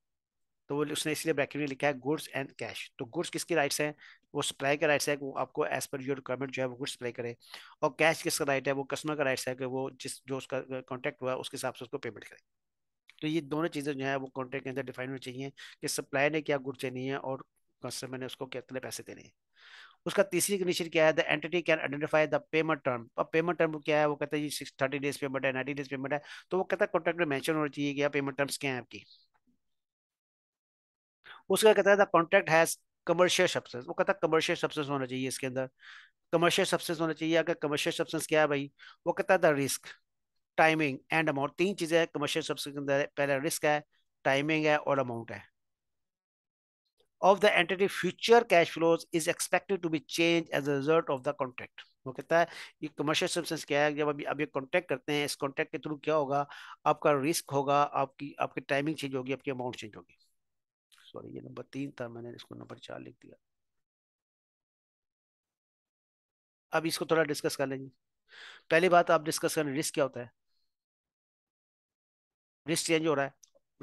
तो वो उसने इसलिए ब्रैकेट में लिखा है गुड्स एंड कैश तो गुड्स किसकी राइट्स हैं वो सप्लाई का राइट्स है वो आपको एज पर योर रिक्वायरमेंट जो है वो गुड्स सप्लाई करे और कैश किसका राइट है वो कस्टमर का राइट्स है कि वो जिस जो उसका कॉन्टैक्ट हुआ उसके हिसाब से उसको पेमेंट करे तो ये दोनों चीज़ें जो है वो कॉन्ट्रैक्ट के अंदर डिफाइन होनी चाहिए कि सप्लाई ने क्या गुड्स देनी है और कस्टमर ने उसको कितने पैसे देने हैं उसका तीसरी कंडीशन क्या है the entity can identify the payment term अब पेमेंट टर्म क्या है वो कहता है ये सिक्स थर्टी डेज पेमेंट है नाइन्टी डेज पेमेंट है तो वो कहता है कॉन्ट्रैक्ट में मैंशन होना चाहिए कि पेमेंट टर्म्स क्या है आपकी उसका कहता था कॉन्ट्रैक्ट हैज कमर्शियल सब्सटेंस वो कहता कमर्शियल सब्सटेंस होना चाहिए इसके अंदर कमर्शियल सब्सटेंस होना चाहिए अगर कमर्शियल सब्सटेंस क्या है भाई वो कहता था रिस्क टाइमिंग एंड अमाउंट तीन चीज़ें हैं कमर्शियल सब्सटेंस के अंदर पहला रिस्क है टाइमिंग है और अमाउंट है of the entity future cash flows is expected to be change as a result of the contract वो कहता है ये कमर्शियल सब्सटेंस क्या है जब अभी अब कॉन्ट्रैक्ट करते हैं इस कॉन्ट्रैक्ट के थ्रू क्या होगा आपका रिस्क होगा आपकी आपकी टाइमिंग चेंज होगी आपकी अमाउंट चेंज होगी सॉरी ये नंबर तीन था मैंने इसको नंबर चार लिख दिया अब इसको थोड़ा डिस्कस कर लेंगे पहली बात आप डिस्कस करें रिस्क क्या होता है रिस्क चेंज हो रहा है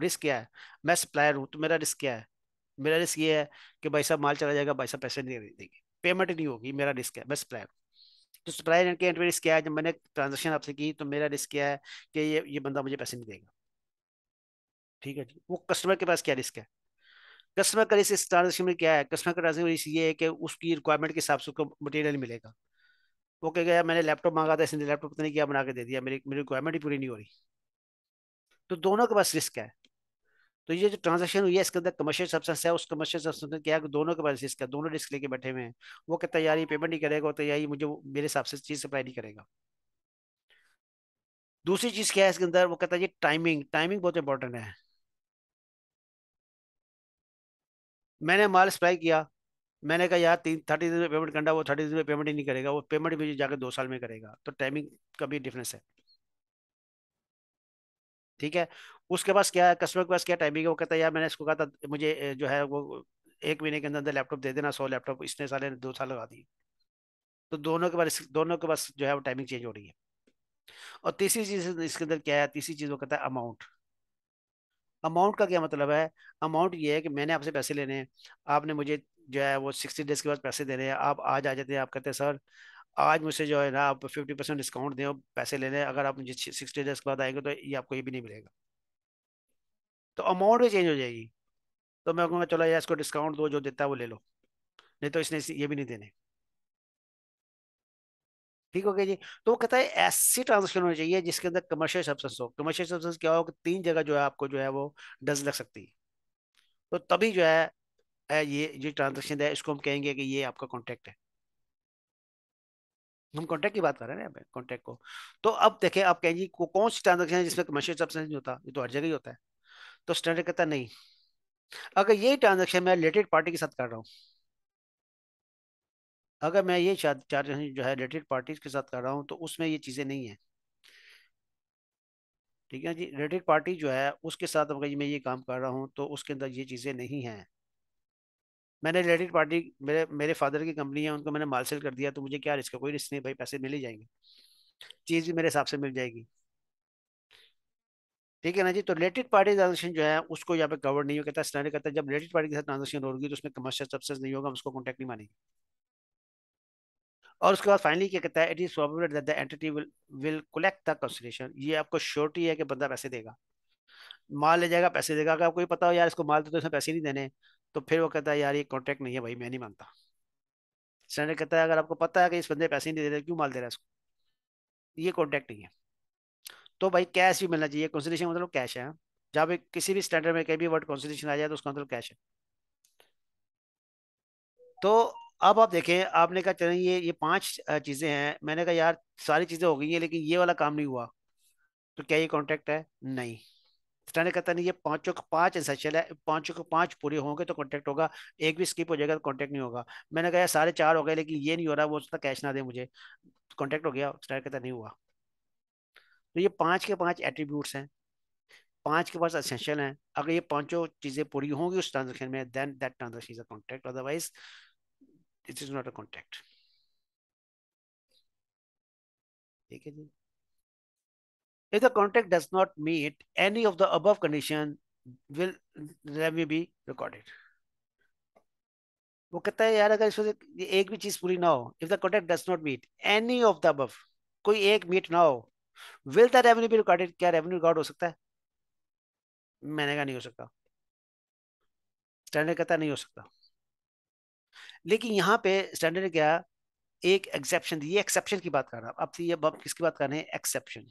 रिस्क क्या है मैं सप्लायर हूँ तो मेरा रिस्क क्या है मेरा रिस्क ये है कि भाई साहब माल चला जाएगा भाई साहब पैसे नहीं देंगे पेमेंट नहीं होगी मेरा रिस्क है मैं सप्लायर हूँ तो सप्लायर के एंड रिस्क क्या है जब मैंने ट्रांजेक्शन आपसे की तो मेरा रिस्क क्या है कि ये ये बंदा मुझे पैसे नहीं देगा ठीक है जी वो कस्टमर के पास क्या रिस्क है कस्टमर का इस ट्रांजेक्शन में क्या है कस्टमर का ट्रांजेक्शन ये है कि उसकी रिक्वायरमेंट के हिसाब से उसको मटेरियल मिलेगा वो कह गया मैंने लैपटॉप मांगा था इसने लैपटॉप पता नहीं क्या बना के दे दिया मेरी मेरी रिक्वायरमेंट ही पूरी नहीं हो रही तो दोनों के पास रिस्क है तो ये जो ट्रांजेक्शन हुई है इसके अंदर कमर्शियल सबसे है उस कमर्शियल सब्सेंस क्या है दोनों के पास रिस्क है दोनों रिस्क लेके बैठे हुए हैं वो कहता है यार ये पेमेंट नहीं करेगा वो तो यही मुझे मेरे हिसाब से चीज़ सप्लाई नहीं करेगा दूसरी चीज़ क्या है इसके अंदर वो कहता है ये टाइमिंग टाइमिंग बहुत इंपॉर्टेंट है मैंने माल सप्लाई किया मैंने कहा यार तीन थर्टी दिन में पेमेंट करना वो थर्टी दिन में पेमेंट ही नहीं करेगा वो पेमेंट मुझे जाकर दो साल में करेगा तो टाइमिंग का भी डिफरेंस है ठीक है उसके पास क्या है कस्टमर के पास क्या टाइमिंग है वो कहता है यार मैंने इसको कहा था मुझे जो है वो एक महीने के अंदर अंदर लैपटॉप दे देना सौ लैपटॉप इसने साले दो साल लगा दी तो दोनों के पास दोनों के पास जो है वो टाइमिंग चेंज हो रही है और तीसरी चीज इसके अंदर क्या है तीसरी चीज वो कहता है अमाउंट अमाउंट का क्या मतलब है अमाउंट ये है कि मैंने आपसे पैसे लेने हैं आपने मुझे जो है वो सिक्सटी डेज के बाद पैसे देने हैं आप आज आ जाते हैं आप कहते हैं सर आज मुझसे जो है ना आप फिफ्टी परसेंट डिस्काउंट दें पैसे ले लें अगर आप मुझे सिक्सटी डेज के बाद आएंगे तो ये आपको ये भी नहीं मिलेगा तो अमाउंट भी चेंज हो जाएगी तो मैं कहूँगा चलो यार इसको डिस्काउंट दो जो देता है वो ले लो नहीं तो इसने ये भी नहीं देने ठीक हो गया जी तो वो कहता है ऐसी ट्रांजेक्शन होनी चाहिए जिसके अंदर कमर्शियल सब्सेंस हो कमर्शियल सब्सेंस क्या हो कि तीन जगह जो है आपको जो है वो डज लग सकती है तो तभी जो है ये जो ट्रांजेक्शन है इसको हम कहेंगे कि ये आपका कॉन्ट्रैक्ट है हम कॉन्ट्रैक्ट की बात कर रहे हैं ना कॉन्ट्रैक्ट को तो अब देखें आप कहेंगे को कौन सी ट्रांजेक्शन है जिसमें कमर्शियल सब्सेंस नहीं होता ये तो हर जगह ही होता है तो स्टैंडर्ड कहता नहीं अगर ये ट्रांजेक्शन मैं रिलेटेड पार्टी के साथ कर रहा हूँ अगर मैं ये चार जो है रिलेटेड पार्टीज के साथ कर रहा हूँ तो उसमें ये चीज़ें नहीं है ठीक है जी रिलेटेड पार्टी जो है उसके साथ अगर मैं ये काम कर रहा हूँ तो उसके अंदर ये चीज़ें नहीं हैं मैंने रिलेटेड पार्टी मेरे मेरे फादर की कंपनी है उनको मैंने माल सेल कर दिया तो मुझे क्या रिस्क है कोई रिस्क नहीं भाई पैसे मिल ही जाएंगे चीज़ भी मेरे हिसाब से मिल जाएगी ठीक है ना जी तो रिलेटेड पार्टी ट्रांजेक्शन जो है उसको यहाँ पे कवर नहीं हो कहता है कहता है जब रिलेटेड पार्टी के साथ ट्रांजेक्शन होगी तो उसमें कमर्शियल सक्सेस नहीं होगा उसको कॉन्टैक्ट नहीं मानेंगे और उसके बाद फाइनली क्या कहता है it is probable that the entity will will collect the consideration ये आपको श्योरिटी है कि बंदा पैसे देगा माल ले जाएगा पैसे देगा अगर आपको ये पता हो यार इसको माल तो इसमें पैसे नहीं देने तो फिर वो कहता है यार ये कॉन्ट्रैक्ट नहीं है भाई मैं नहीं मानता स्टैंडर्ड कहता है अगर आपको पता है कि इस बंदे पैसे नहीं दे रहे क्यों माल दे रहा है इसको ये कॉन्ट्रैक्ट नहीं है तो भाई कैश भी मिलना चाहिए कंसिलेशन मतलब कैश है जब किसी भी स्टैंडर्ड में कहीं भी वर्ड कंसिलेशन आ जाए तो उसका मतलब कैश है तो अब आप देखें आपने कहा चलें ये ये पांच चीज़ें हैं मैंने कहा यार सारी चीज़ें हो गई हैं लेकिन ये वाला काम नहीं हुआ तो क्या ये कॉन्ट्रैक्ट है नहीं स्टैंडर्ड कहता नहीं ये पांचों के पांच एसेंशियल है पांचों के पांच पूरे होंगे तो कॉन्ट्रैक्ट होगा एक भी स्किप हो जाएगा तो कॉन्ट्रैक्ट नहीं होगा मैंने कहा यार सारे चार हो गए लेकिन ये नहीं हो रहा वो उसका कैश ना दे मुझे कॉन्टैक्ट हो गया स्टैंडर्ड कहता नहीं हुआ तो ये पाँच के पाँच एट्रीब्यूट्स हैं पाँच के पास असेंशियल हैं अगर ये पाँचों चीज़ें पूरी होंगी उस ट्रांजेक्शन में then that transaction is a contract otherwise it is not a contact ठीक है जी if the contact does not meet any of the above condition will there be recorded वो कहता है यार अगर इसमें एक भी चीज पूरी ना हो if the contact does not meet any of the above कोई एक मीट ना हो will the revenue be recorded क्या रेवेन्यू रिकॉर्ड हो सकता है मैंने कहा नहीं हो सकता स्टैंडर्ड कहता नहीं हो सकता लेकिन यहाँ पे स्टैंडर्ड ने क्या एक एक्सेप्शन दी एक्सेप्शन की बात कर रहा हूँ अब ये अब हम किसकी बात कर रहे हैं एक्सेप्शन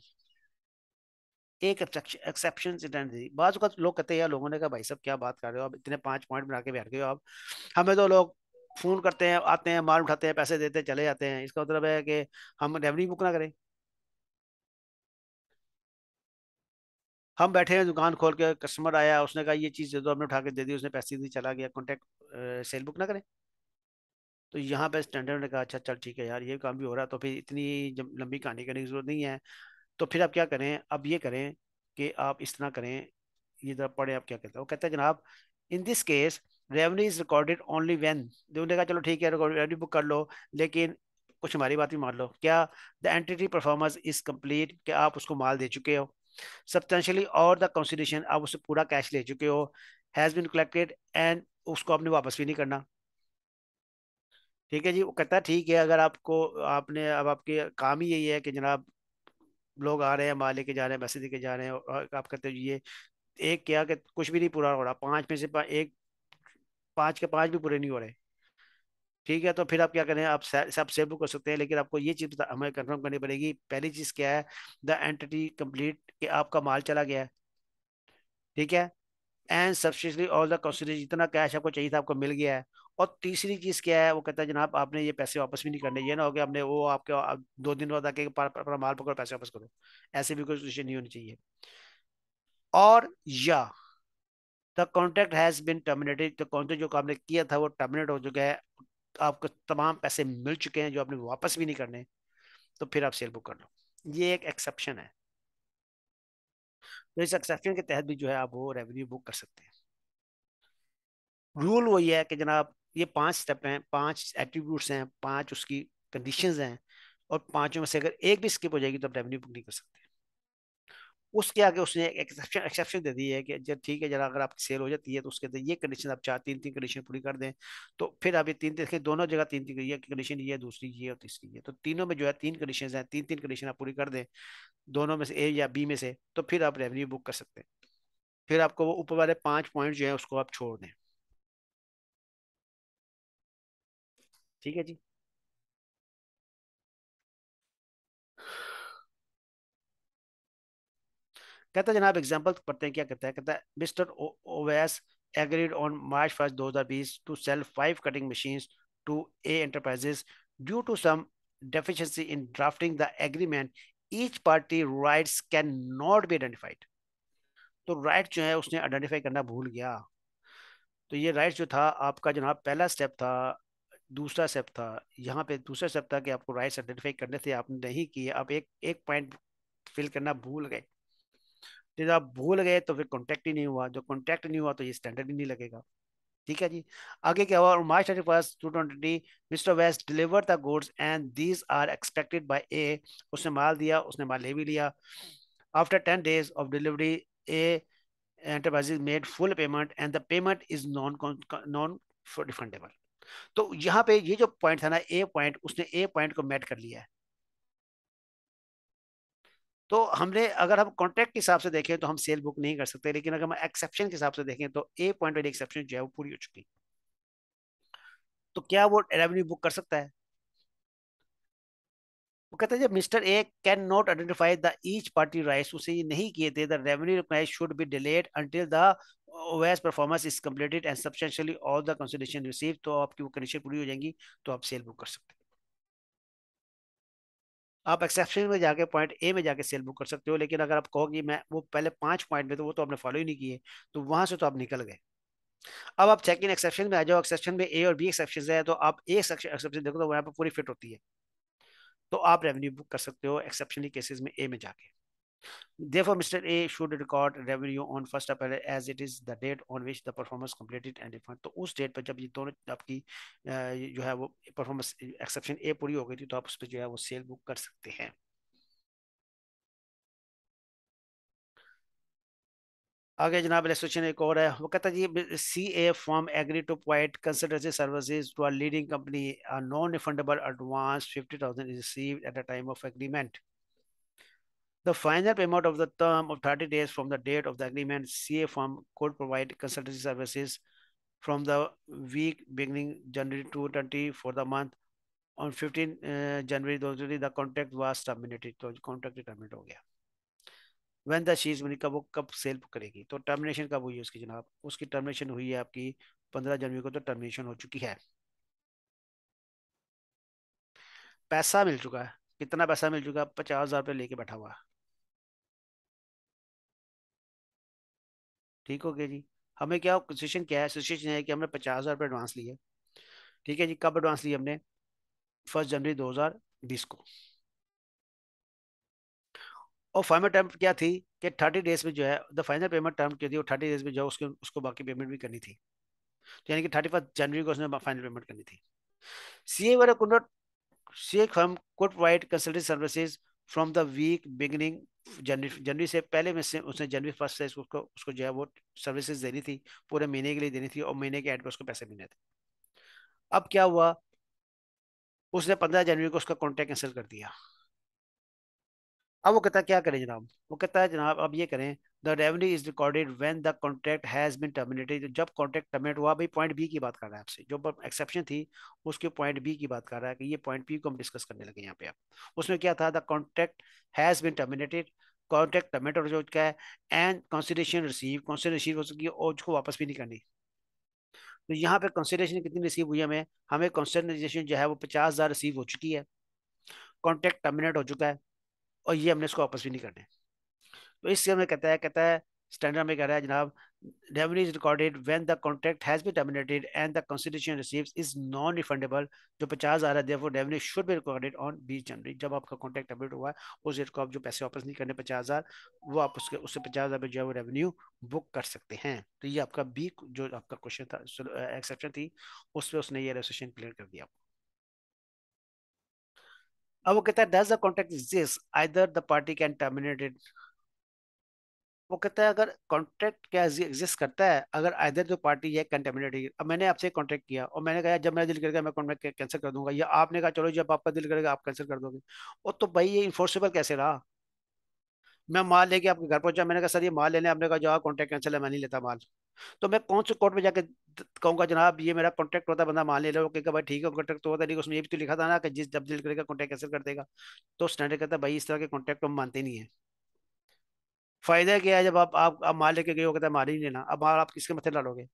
एक एक्सेप्शन स्टैंडर्ड दी बाज लोग कहते हैं लोगों ने कहा भाई साहब क्या बात कर रहे हो आप इतने पाँच पॉइंट बना के बैठ गए हो आप हमें तो लोग फोन करते हैं आते हैं माल उठाते हैं पैसे देते हैं चले जाते हैं इसका मतलब है कि हम रेवन्यू बुक ना करें हम बैठे हैं दुकान खोल के कस्टमर आया उसने कहा ये चीज़ दे दो हमने उठा के दे दी उसने पैसे दी चला गया कॉन्टैक्ट सेल बुक ना करें तो यहाँ पे स्टैंडर्ड ने कहा अच्छा चल ठीक है यार ये काम भी हो रहा है तो फिर इतनी जब लंबी कहानी करने की जरूरत नहीं है तो फिर आप क्या करें अब ये करें कि आप इस तरह करें ये जरा पढ़ें आप क्या कहते हैं वो कहते हैं जनाब in this case revenue is recorded only when उन्होंने कहा चलो ठीक है रेवन्यू बुक कर लो लेकिन कुछ हमारी बात भी मान लो क्या the entity performance is complete क्या आप उसको माल दे चुके हो सब्सटेंशली और द कंसिडेशन आप उससे पूरा कैश ले चुके हो हैज़ बिन कलेक्टेड एंड उसको आपने वापस भी नहीं करना ठीक है जी वो कहता है ठीक है अगर आपको आपने अब आपके काम ही यही है कि जनाब लोग आ रहे हैं माले के जा रहे हैं बस के जा रहे हैं और आप कहते हैं ये एक क्या कि कुछ भी नहीं पूरा हो रहा पाँच में से पा, एक पाँच के पाँच भी पूरे नहीं हो रहे ठीक है तो फिर आप क्या करें आप सब सेव कर सकते हैं लेकिन आपको ये चीज़ हमें कन्फर्म करनी पड़ेगी पहली चीज़ क्या है द एंटिटी कम्प्लीट कि आपका माल चला गया है ठीक है and subsidy all the consider जितना कैश आपको चाहिए था आपको मिल गया है और तीसरी चीज क्या है वो कहता है जनाब आपने ये पैसे वापस भी नहीं करने ये ना हो गया आपने वो आपके दो दिन बाद आके अपना माल पकड़ पैसे वापस करो ऐसे भी कोई नहीं होनी चाहिए और या the contract has been terminated the तो कॉन्ट्रैक्ट जो आपने किया था वो टर्मिनेट हो चुका है आपको तमाम पैसे मिल चुके हैं जो आपने वापस भी नहीं करने तो फिर आप सेल बुक कर लो ये एक एक्सेप्शन है तो इस एक्सेप्शन के तहत भी जो है आप वो रेवेन्यू बुक कर सकते हैं रूल वही है कि जनाब ये पांच स्टेप हैं पांच एट्रीब्यूट्स हैं पांच उसकी कंडीशंस हैं और पांचों में से अगर एक भी स्किप हो जाएगी तो आप रेवेन्यू बुक नहीं कर सकते उसके आगे उसने एक्सेप्शन एक्सेप्शन दे दी है कि जब ठीक है जरा अगर आपकी सेल हो जाती है तो उसके अंदर ये कंडीशन आप चार तीन तीन कंडीशन पूरी कर दें तो फिर आप ये तीन तीन दोनों जगह तीन तीन ये कंडीशन ये दूसरी ये और तीसरी ये तो तीनों में जो है तीन कंडीशन हैं तीन तीन कंडीशन आप पूरी कर दें दोनों में से ए या बी में से तो फिर आप रेवेन्यू बुक कर सकते हैं फिर आपको वो ऊपर वाले पाँच पॉइंट जो है उसको आप छोड़ दें ठीक है जी कहता जनाब एग्जाम्पल पढ़ते हैं क्या कहता है कहता है mister Owais agreed on March first 2020 to sell five cutting machines to A enterprises due to some deficiency in drafting the agreement each party rights can not be identified तो राइट जो है उसने आइडेंटिफाई करना भूल गया तो ये राइट जो था आपका जनाब पहला स्टेप था दूसरा स्टेप था यहाँ पे दूसरा स्टेप था कि आपको राइट्स आइडेंटिफाई करने थे आपने नहीं किए आप एक एक पॉइंट फिल करना भूल गए जब आप भूल गए तो फिर कॉन्टैक्ट ही नहीं हुआ जो कॉन्टैक्ट नहीं हुआ तो ये स्टैंडर्ड ही नहीं लगेगा ठीक है जी आगे क्या हुआ March thirty first two twenty mister West deliver the goods and these are expected by A उसने माल दिया उसने माल ले भी लिया after ten days of delivery A enterprise made full payment and the payment is non non refundable तो यहाँ पे ये जो पॉइंट था ना ए पॉइंट उसने ए पॉइंट को मेट कर लिया है तो हमने अगर हम कॉन्ट्रैक्ट के हिसाब से देखें तो हम सेल बुक नहीं कर सकते लेकिन अगर हम एक्सेप्शन के हिसाब से देखें तो ए पॉइंट वाली एक्सेप्शन जो है वो पूरी हो चुकी तो क्या वो रेवेन्यू बुक कर सकता है वो कहते हैं जब mister A can not identify the each party rights उसे ये नहीं किए थे the revenue required should be delayed until the Owais performance is completed and substantially all the consideration receive तो आपकी वो कंडीशन पूरी हो जाएंगी तो आप सेल बुक कर सकते हैं आप एक्सेप्शन में जाके पॉइंट ए में जाके सेल बुक कर सकते हो लेकिन अगर आप कहोगे मैं वो पहले पांच पॉइंट में तो वो तो आपने फॉलो ही नहीं किए तो वहां से तो आप निकल गए अब आप चेक इन एक्सेप्शन में आ जाओ एक्सेप्शन में ए और बी एक्सेप्शन है तो आप ए एक्सेप्शन देखो तो वहाँ पर पूरी फिट होती है तो आप रेवेन्यू बुक कर सकते हो एक्सेप्शनली केसेस में ए में जाके Therefore, Mr. A should record revenue on first April as it is the date on which the performance completed and refund. to us date par jab ye dono aapki jo hai wo performance exception a puri ho gayi thi to aap us pe jo hai wo sale book kar sakte hain आगे जनाब अगला question एक और है वो कहता है जी C A firm agree to provide consultancy services to our leading company non refundable advance fifty thousand is receive at the time of agreement The final payment of the term of 30 days from the date of the agreement, CA firm could provide consultancy services from the week beginning January 2020 for the month. On 15 uh, January 2020, the contract was terminated. तो contract is terminated. Ho gaya. When the cheese money कब वो sale karegi. करेगी termination kab hui uski janab. Uski termination hui hai aapki 15 January ko to termination ho chuki hai. Paisa mil chuka hai. Kitna paisa mil chuka है पचास हज़ार रुपये लेके बैठा हुआ ठीक हो गया जी हमें क्या सिचुएशन क्या है सिचुएशन है कि हमने पचास हज़ार रुपये एडवांस लिए ठीक है जी कब एडवांस लिए हमने फर्स्ट जनवरी दो हज़ार बीस को और फाइनल टर्म क्या थी कि थर्टी डेज में जो है द फाइनल पेमेंट टर्म क्या थी वो थर्टी डेज में जो है उसको उसको बाकी पेमेंट भी करनी थी तो यानी कि थर्टी फर्स्ट जनवरी को उसने फाइनल पेमेंट करनी थी सी ए वाला could C A firm could provide consultant services from the week beginning January जनवरी से पहले में से उसने जनवरी फर्स्ट से उसको उसको जो है वो सर्विसेज देनी थी पूरे महीने के लिए देनी थी और महीने के एंड पर उसको पैसे मिलने थे अब क्या हुआ उसने पंद्रह जनवरी को उसका कॉन्ट्रैक्ट कैंसिल कर दिया अब वो कहता क्या करें जनाब वो कहता है जनाब अब ये करें the revenue is recorded when the contract has been terminated जब कॉन्ट्रैक्ट टर्मिनेट हुआ भाई पॉइंट बी की बात कर रहा है आपसे जो एक्सेप्शन थी उसके पॉइंट बी की बात कर रहा है कि ये पॉइंट बी को हम डिस्कस करने लगे यहाँ पे आप उसमें क्या था the contract has been terminated contract terminate जो क्या है एंड कॉन्सिडेशन रिसीव रिसीव हो सकी और उसको वापस भी नहीं करनी तो यहाँ पे कॉन्सिडेशन कितनी रिसीव हुई हमें हमें कॉन्सिडेशन जो है वो पचास हज़ार रिसीव हो चुकी है कॉन्ट्रैक्ट टर्मिनेट हो चुका है और ये हमने इसको वापस भी नहीं करना है तो इस में कहता है कहता है स्टैंडर्ड में कह रहा है जनाब revenue is recorded when the contract has been terminated and the consideration receives is non refundable जो पचास आ रहा है therefore revenue should be recorded on बीस जनवरी जब आपका कॉन्ट्रैक्ट टर्मिनेट हुआ है उस डेट को आप जो पैसे वापस नहीं करने पचास हज़ार वो आप उसके उससे पचास हज़ार जो है वो रेवेन्यू बुक कर सकते हैं तो ये आपका बी जो आपका क्वेश्चन था एक्सेप्शन थी उस पर उसने ये रेसोशन क्लियर कर दिया अब वो कहता है does the contract exist either the party can terminated वो कहता है अगर कॉन्ट्रैक्ट क्या एग्जिस्ट करता है अगर आइधर जो पार्टी है कंटेमिनेटेड अब मैंने आपसे कॉन्ट्रैक्ट किया और मैंने कहा जब मेरा दिल करेगा मैं कॉन्ट्रैक्ट कैंसिल कर दूंगा या आपने कहा चलो जब आपका दिल करेगा आप कैंसिल कर दोगे और तो भाई ये इन्फोर्सेबल कैसे रहा मैं माल लेके आपके घर पहुंचा मैंने कहा सर ये माल लेने आपने कहा जाओ कॉन्ट्रैक्ट कैंसिल है मैं नहीं लेता माल तो मैं कौन से कोर्ट में जाकर कहूंगा जनाब ये मेरा कॉन्ट्रैक्ट होता है बंदा मान ले लो कहेगा भाई ठीक है कॉन्ट्रैक्ट तो होता नहीं उसमें ये भी तो लिखा था ना कि जिस जब दिल करेगा कॉन्ट्रैक्ट कैंसिल कर देगा तो स्टैंडर्ड कहता है भाई इस तरह के कॉन्ट्रैक्ट तो हम मानते नहीं है फ़ायदा क्या है जब आप आप, आप माल लेके गए हो कहते हैं माल ही नहीं लेना अब माल आप किसके मथे लड़ोगे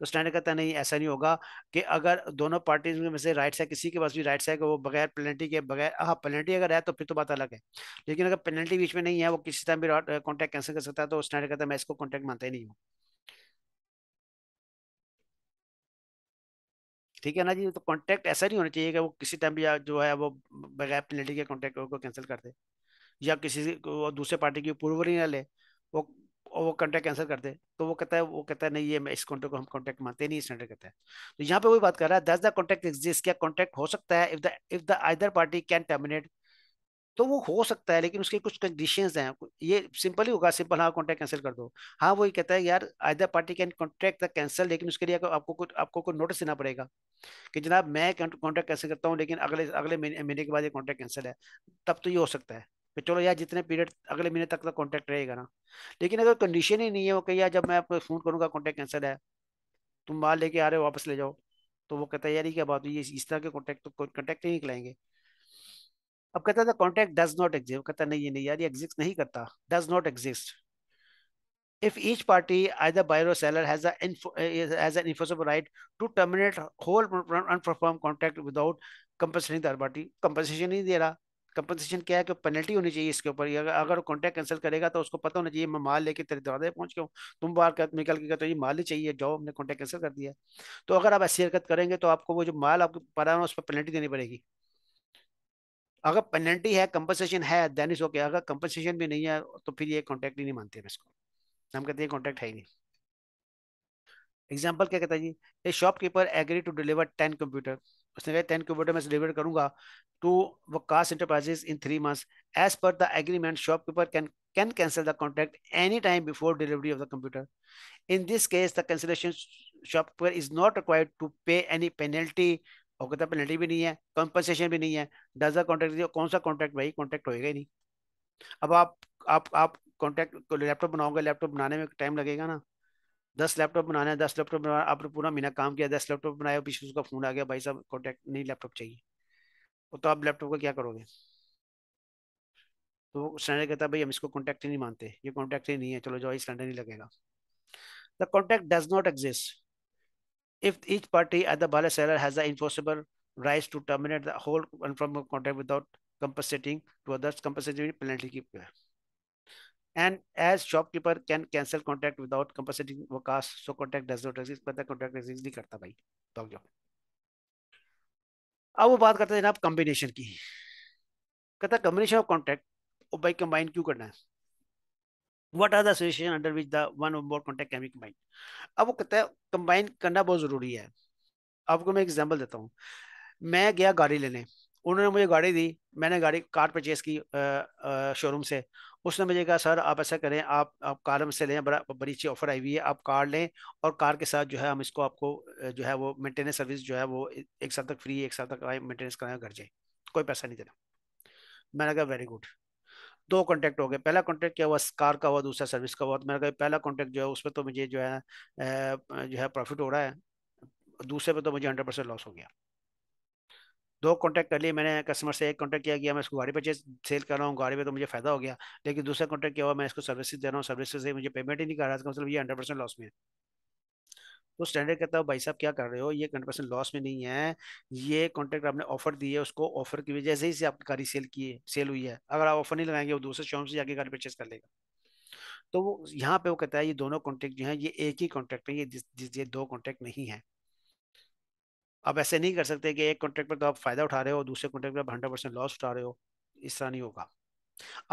तो स्टैंड कहता है नहीं ऐसा नहीं होगा कि अगर दोनों पार्टीज में से राइट्स है किसी के पास भी राइट्स है कि वो बगैर पेनल्टी के बगैर हाँ पेनल्टी अगर है तो फिर तो बात अलग है लेकिन अगर पेनल्टी बीच में नहीं है वो किसी टाइम भी कॉन्टैक्ट कैंसिल कर सकता है तो स्टैंड कहता है मैं इसको कॉन्टैक्ट मानता ही नहीं हूँ ठीक है ना जी तो कॉन्टैक्ट ऐसा नहीं होना चाहिए कि वो किसी टाइम भी जो है वो बगैर पेनल्टी के कॉन्टैक्ट को कैंसिल कर दे या किसी दूसरे पार्टी की अप्रूवल ही ना ले वो और वो कॉन्टैक्ट कैंसिल कर दे तो वो कहता है वो कहता है नहीं ये मैं इस कॉन्टैक्ट को हम कॉन्टैक्ट मानते नहीं स्टैंडर्ड कहता है तो यहाँ पे वही बात कर रहा है दस द कॉन्टैक्ट एग्जिस्ट क्या कॉन्टैक्ट हो सकता है if the if the either party can terminate तो वो हो सकता है लेकिन उसके कुछ कंडीशंस हैं ये सिंपल ही होगा सिंपल हाँ कॉन्टैक्ट कैंसिल कर दो हाँ वही कहता है यार either party can contact the cancel लेकिन उसके लिए आपको कुछ आपको कुछ नोटिस देना पड़ेगा कि जनाब मैं कॉन्टैक्ट कैंसिल करता हूँ लेकिन अगले अगले महीने के बाद ये कॉन्टैक्ट कैंसिल है तब तो ये हो सकता है कि चलो यार जितने पीरियड अगले महीने तक तो कॉन्टैक्ट रहेगा ना लेकिन अगर कंडीशन ही नहीं है वो कही यार जब मैं आपको फोन करूँगा कॉन्टेक्ट कैंसिल है तुम माल लेके आ रहे हो वापस ले जाओ तो वो कहता है यार ये क्या बात हुई ये इस तरह के कॉन्टेक्ट तो कॉन्टैक्ट नहीं निकलाएंगे अब कहता था कॉन्टैक्ट डज नॉट एग्जिस्ट कहता नहीं ये नहीं यार ये एग्जिस्ट नहीं करता does not exist if each party either buyer or seller has a eh, has an enforceable right to terminate whole unperformed contract without compensating नहीं दे रहा कंपनसेशन क्या है कि पेनल्टी होनी चाहिए इसके ऊपर अगर कॉन्ट्रैक्ट कैंसिल करेगा तो उसको पता होना चाहिए मैं माल लेके तेरे दरवाजे पहुंच गया तुम बाहर कर, निकल के तो ये माल ही चाहिए जाओ हमने कॉन्ट्रैक्ट कैंसिल कर दिया तो अगर आप ऐसी हरकत करेंगे तो आपको वो जो माल आपको पड़ा है उस पर पेनल्टी देनी पड़ेगी अगर पेनल्टी है कंपनसेशन है देन इज ओके अगर कंपनसेशन भी नहीं है तो फिर ये कॉन्ट्रैक्ट ही नहीं मानते हम इसको हम कहते हैं कॉन्ट्रैक्ट है ही नहीं एग्जाम्पल क्या कहता है जी a shopkeeper agree to deliver ten computer उसने कहा टेन किलोमीटर में डिलीवर करूंगा to Waqas enterprises in three months as per the agreement shopkeeper can can cancel the contract any time before delivery of the computer in this case the cancellation shopkeeper is not required to pay any penalty और कहता penalty भी नहीं है compensation भी नहीं है does the contract कौन सा कॉन्ट्रैक्ट भाई कॉन्ट्रैक्ट तो होएगा ही नहीं अब आप आप आप कॉन्ट्रैक्ट लैपटॉप बनाओगे लैपटॉप बनाने में टाइम लगेगा ना दस लैपटॉप बनाना है दस लैपटॉप बना आपने पूरा महीना काम किया दस लैपटॉप बनाया पीछे उसका फोन आ गया भाई साहब कॉन्टेक्ट नहीं लैपटॉप चाहिए वो तो आप लैपटॉप का क्या करोगे तो स्टैंडर्ड कहता है भाई हम इसको कॉन्टैक्ट ही नहीं मानते ये कॉन्टैक्ट ही नहीं है चलो जो इस स्टैंडर्ड नहीं लगेगा the contact does not exist if each party at the buyer seller has the enforceable rights to terminate the whole from contract without compensating to others compensatory penalty keep and as shopkeeper can cancel contract without compensating वो cost so contract does not exist पता contract exist नहीं करता भाई भाग तो जाओ अब वो बात करते हैं जनाब कॉम्बिनेशन की कहता कॉम्बिनेशन ऑफ कॉन्ट्रैक्ट और भाई कंबाइन क्यों करना है what are the situation under which the one or more contract can be combine अब वो कहता है कंबाइन करना बहुत ज़रूरी है आपको मैं एग्जाम्पल देता हूँ मैं गया गाड़ी लेने उन्होंने मुझे गाड़ी दी मैंने गाड़ी कार परचेज की शोरूम से उसने मुझे कहा सर आप ऐसा करें आप आप कार हमसे लें बड़ा बड़ी अच्छी ऑफर आई हुई है आप कार लें और कार के साथ जो है हम इसको आपको जो है वो मेंटेनेंस सर्विस जो है वो एक साल तक फ्री एक साल तक मेंटेनेंस कराएं घर जाए कोई पैसा नहीं देना मैंने कहा वेरी गुड दो कॉन्टैक्ट हो गए पहला कॉन्टैक्ट क्या हुआ कार का हुआ दूसरा सर्विस का हुआ तो मैंने कहा पहला कॉन्टैक्ट जो है उस पर तो मुझे जो है जो है प्रॉफिट हो रहा है दूसरे पे तो मुझे हंड्रेड परसेंट लॉस हो गया दो कॉन्टैक्ट कर लिए मैंने कस्टमर से एक कॉन्टैक्ट किया गया मैं इसको गाड़ी परचेज सेल कर रहा हूँ गाड़ी पे तो मुझे फायदा हो गया लेकिन दूसरा कॉन्टैक्ट किया हुआ मैं इसको सर्विसेज दे रहा हूँ सर्विसेज से मुझे पेमेंट ही नहीं कर रहा था मतलब ये हंड्रेड परसेंट लॉस में है तो स्टैंडर्ड कहता हो भाई साहब क्या कर रहे हो ये हंड्रेड परसेंट लॉस में नहीं है ये कॉन्ट्रैक्ट आपने ऑफर दी है उसको ऑफर की वजह से ही से आपकी गाड़ी सेल की सेल हुई है अगर आप ऑफर नहीं लगाएंगे वो दूसरे शॉप से जाके गाड़ी परचेज कर लेगा तो वो यहाँ पे वो कहता है ये दोनों कॉन्ट्रैक्ट जो है ये एक ही कॉन्ट्रैक्ट है ये ये दो कॉन्ट्रैक्ट नहीं है आप ऐसे नहीं कर सकते कि एक कॉन्ट्रैक्ट पर तो आप फ़ायदा उठा रहे हो दूसरे कॉन्ट्रैक्ट पर आप हंड्रेड परसेंट लॉस उठा रहे हो इस तरह नहीं होगा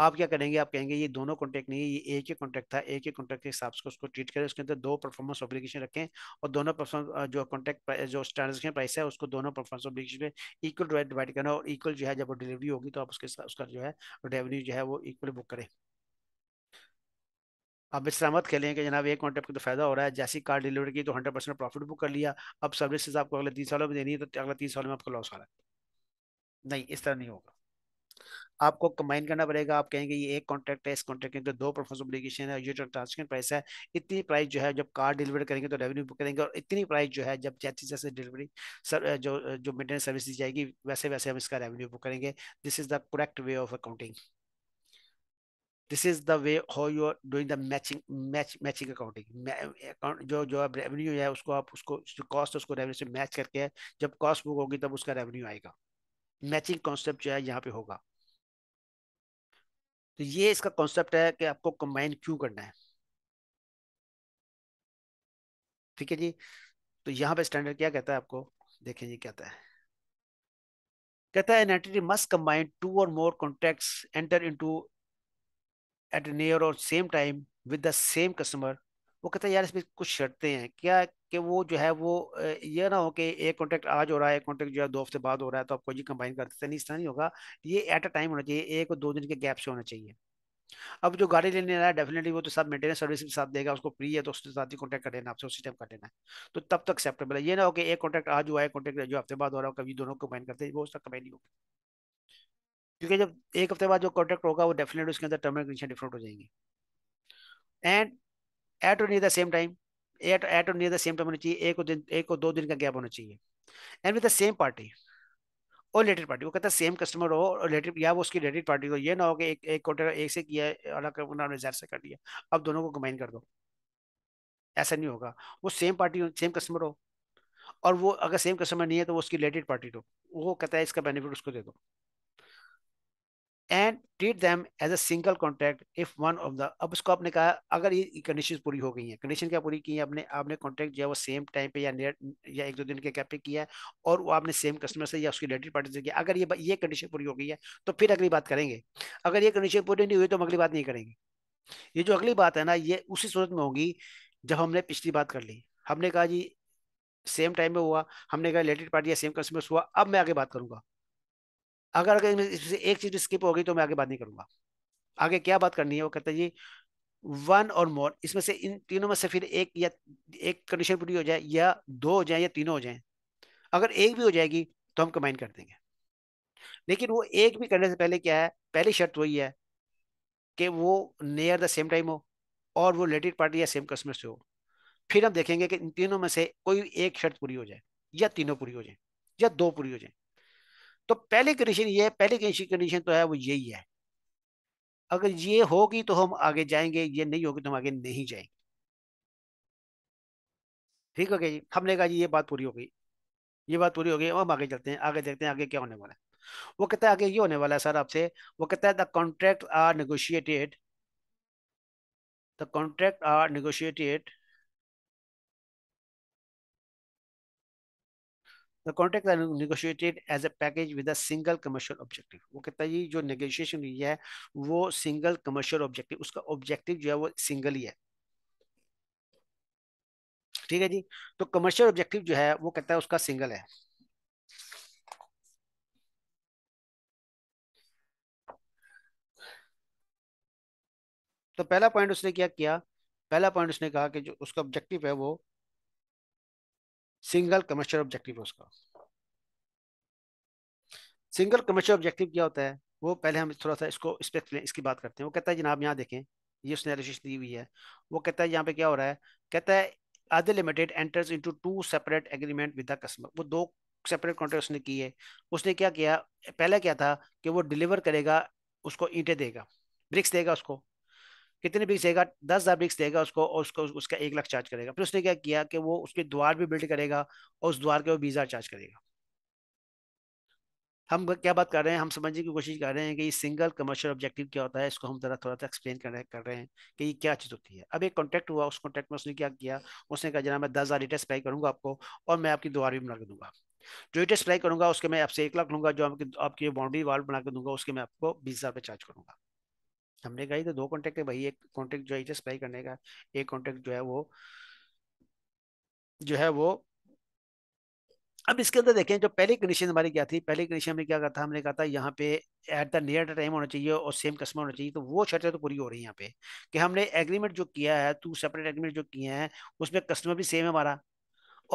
आप क्या करेंगे आप कहेंगे ये दोनों कॉन्ट्रैक्ट नहीं है ये एक ही कॉन्ट्रैक्ट था एक ही कॉन्ट्रैक्ट के हिसाब से उसको ट्रीट करें उसके अंदर दो परफॉर्मेंस ऑब्लिगेशन रखें और दोनों परफॉर्मेंस जो कॉन्ट्रैक्ट जो ट्रांजेक्शन प्राइस है उसको दोनों परफॉर्मेंस ऑब्लिगेशन में इक्वल डिवाइड करना और इक्वल जो है जब वो डिलीवरी होगी तो आप उसके उसका जो है रेवेन्यू जो है वो इक्वल बुक करें अब इस तरह मत खेलें कि जनाब एक कॉन्ट्रैक्ट को तो फायदा हो रहा है जैसी कार डिलीवरी की तो हंड्रेड परसेंट प्रॉफिट बुक कर लिया अब सर्विसेज आपको अगले तीन सालों में देनी है तो अगले तीन सालों में आपको लॉस आ रहा है नहीं इस तरह नहीं होगा आपको कंबाइन करना पड़ेगा आप कहेंगे ये एक कॉन्ट्रैक्ट है इस कॉन्ट्रैक्ट के अंदर तो दो परफॉर्मेंस ऑब्लिगेशन है ये जो प्राइस है इतनी प्राइस जो है जब कार डिलीवर करेंगे तो रेवेन्यू बुक करेंगे और इतनी प्राइस जो है जब जैसे जैसे डिलीवरी सर जो जो मेंटेनेंस सर्विस दी जाएगी वैसे वैसे हम इसका रेवेन्यू बुक करेंगे this is the correct way of accounting this is the way how you are doing the matching match matching accounting account जो जो रेवेन्यू है उसको आप उसको जो कॉस्ट उसको रेवेन्यू से मैच करके जब कॉस्ट बुक होगी तब उसका रेवेन्यू आएगा मैचिंग कॉन्सेप्ट जो है यहाँ पे होगा तो ये इसका कॉन्सेप्ट है कि आपको कंबाइन क्यों करना है ठीक है जी तो यहाँ पे स्टैंडर्ड क्या कहता है आपको देखें जी कहता है कहता है an entity must combine two और more contracts enter into at near or same time with the same customer वो कहता है यार इसमें कुछ शर्तें हैं क्या कि वो जो है वो ये ना हो कि एक कॉन्ट्रैक्ट आज हो रहा है एक कॉन्ट्रैक्ट जो है दो हफ्ते बाद हो रहा है तो आपको ये कंबाइन कर नहीं इस तरह नहीं होगा ये एट अ टाइम होना चाहिए एक और दो दिन के गैप से होना चाहिए अब जो गाड़ी लेने रहा है डेफिनेटली वो तो साथ मेंटेनेंस सर्विस के साथ देगा उसको फ्री है तो उसके साथ ही कॉन्टैक्ट कर लेना आपसे उसी टाइम कर लेना है तो तब तक एक्सेप्टेबल है ये ना हो कि एक कॉन्टैक्ट आज हुआ है कॉन्टैक्ट जो हफ्ते बाद हो रहा है कभी दोनों कंबाइन करते हैं वो उसका कंबाइन नहीं होगा क्योंकि जब एक हफ्ते बाद जो कॉन्ट्रैक्ट होगा वो डेफिनेट उसके अंदर टर्म एंड कंडीशन डिफरेंट हो जाएंगे and at or near the same time at at or near the same time होना चाहिए एक और दिन एक और दो दिन का गैप होना चाहिए and with the same party or related party वो कहता है सेम कस्टमर हो और रिलेटेड या वो उसकी रिलेटेड पार्टी हो ये ना हो कि एक एक कॉन्ट्रैक्ट एक से किया अलग उन्होंने जैर से कर दिया अब दोनों को कंबाइन कर दो ऐसा नहीं होगा वो सेम पार्टी हो सेम कस्टमर हो और वो अगर सेम कस्टमर नहीं है तो वो उसकी रिलेटेड पार्टी हो वो कहता है इसका बेनिफिट उसको दे दो and treat them as a single contract if one of the अब उसको आपने कहा अगर ये कंडीशन पूरी हो गई हैं कंडीशन क्या पूरी की है आपने आपने कॉन्ट्रैक्ट जो है वो सेम टाइम पे या नेट या एक दो दिन के गैप पे किया है और वो आपने सेम कस्टमर से या उसकी रिलेटेड पार्टी से किया अगर ये ये कंडीशन पूरी हो गई है तो फिर अगली बात करेंगे अगर ये कंडीशन पूरी नहीं हुई तो हम अगली बात नहीं करेंगे ये जो अगली बात है ना ये उसी सूरत में होगी जब हमने पिछली बात कर ली हमने कहा जी सेम टाइम में हुआ हमने कहा रिलेटेड पार्टी या सेम कस्टमर हुआ अब मैं आगे बात करूंगा अगर अगर इससे एक चीज स्किप हो गई तो मैं आगे बात नहीं करूंगा आगे क्या बात करनी है वो कहता है जी वन और मोर इसमें से इन तीनों में से फिर एक या एक कंडीशन पूरी हो जाए या दो हो जाए या तीनों हो जाए अगर एक भी हो जाएगी तो हम कंबाइन कर देंगे लेकिन वो एक भी करने से पहले क्या है पहली शर्त वही है कि वो नियर द सेम टाइम हो और वो रिलेटेड पार्टी या सेम कस्टमर से हो फिर हम देखेंगे कि इन तीनों में से कोई एक शर्त पूरी हो जाए या तीनों पूरी हो जाए या दो पूरी हो जाए तो पहली कंडीशन ये है पहली कंडीशन तो है वो यही है अगर ये होगी तो हम आगे जाएंगे ये नहीं होगी तो हम आगे नहीं जाएंगे ठीक हो गया जी हमने कहा जी ये बात पूरी हो गई ये बात पूरी हो गई हम आगे चलते हैं आगे देखते हैं आगे क्या होने वाला है वो कहता है आगे ये होने वाला है सर आपसे वो कहता है the contract are negotiated the contract are negotiated The contract was negotiated as a package with a single commercial objective. वो कहता है ये जो negotiation हुई है वो single commercial objective. उसका objective जो है वो single ही है ठीक है जी तो commercial objective जो है वो कहता है उसका single है तो पहला पॉइंट उसने क्या किया पहला पॉइंट उसने कहा कि जो उसका ऑब्जेक्टिव है वो सिंगल कमर्शियल ऑब्जेक्टिव उसका सिंगल कमर्शियल ऑब्जेक्टिव क्या होता है वो पहले हम थोड़ा सा इसको इस पर इसकी बात करते हैं वो कहता है जनाब यहाँ देखें ये उसने एलोसिस दी हुई है वो कहता है यहाँ पे क्या हो रहा है कहता है other limited enters into two separate agreement with the customer वो दो सेपरेट कॉन्ट्रैक्ट उसने किए उसने क्या किया पहला क्या था कि वो डिलीवर करेगा उसको ईंटें देगा ब्रिक्स देगा उसको कितने ब्रिक्स देगा दस हज़ार ब्रिक्स देगा उसको और उसको उसका एक लाख चार्ज करेगा फिर उसने क्या किया कि वो उसके द्वार भी बिल्ड करेगा और उस द्वार के वो बीस हज़ार चार्ज करेगा हम क्या बात कर रहे हैं हम समझने की कोशिश कर रहे हैं कि ये सिंगल कमर्शियल ऑब्जेक्टिव क्या होता है इसको हम जरा थोड़ा सा एक्सप्लेन कर रहे कर रहे हैं कि ये क्या चीज़ होती है अब एक कॉन्टैक्ट हुआ उस कॉन्टैक्ट में उसने क्या किया उसने कहा जना मैं दस हज़ार लीटर सप्लाई करूँगा आपको और मैं आपकी द्वार भी बना के दूंगा जो लीटर सप्लाई करूँगा उसके मैं आपसे एक लाख लूँगा जो आपकी आपकी बाउंड्री वाल बना के दूंगा उसके मैं आपको बीस हज़ार चार्ज करूँगा हमने कहा तो दो कॉन्टेक्ट है भाई एक कॉन्टेक्ट जो है एच करने का एक कॉन्टेक्ट जो है वो जो है वो अब इसके अंदर देखें जो पहली कंडीशन हमारी क्या थी पहली कंडीशन हमने क्या कहा था हमने कहा था यहाँ पे एट द नियर टाइम होना चाहिए और सेम कस्टमर होना चाहिए तो वो शर्तें तो पूरी हो रही है यहाँ पे कि हमने एग्रीमेंट जो किया है टू सेपरेट एग्रीमेंट जो किए हैं उसमें कस्टमर भी सेम है हमारा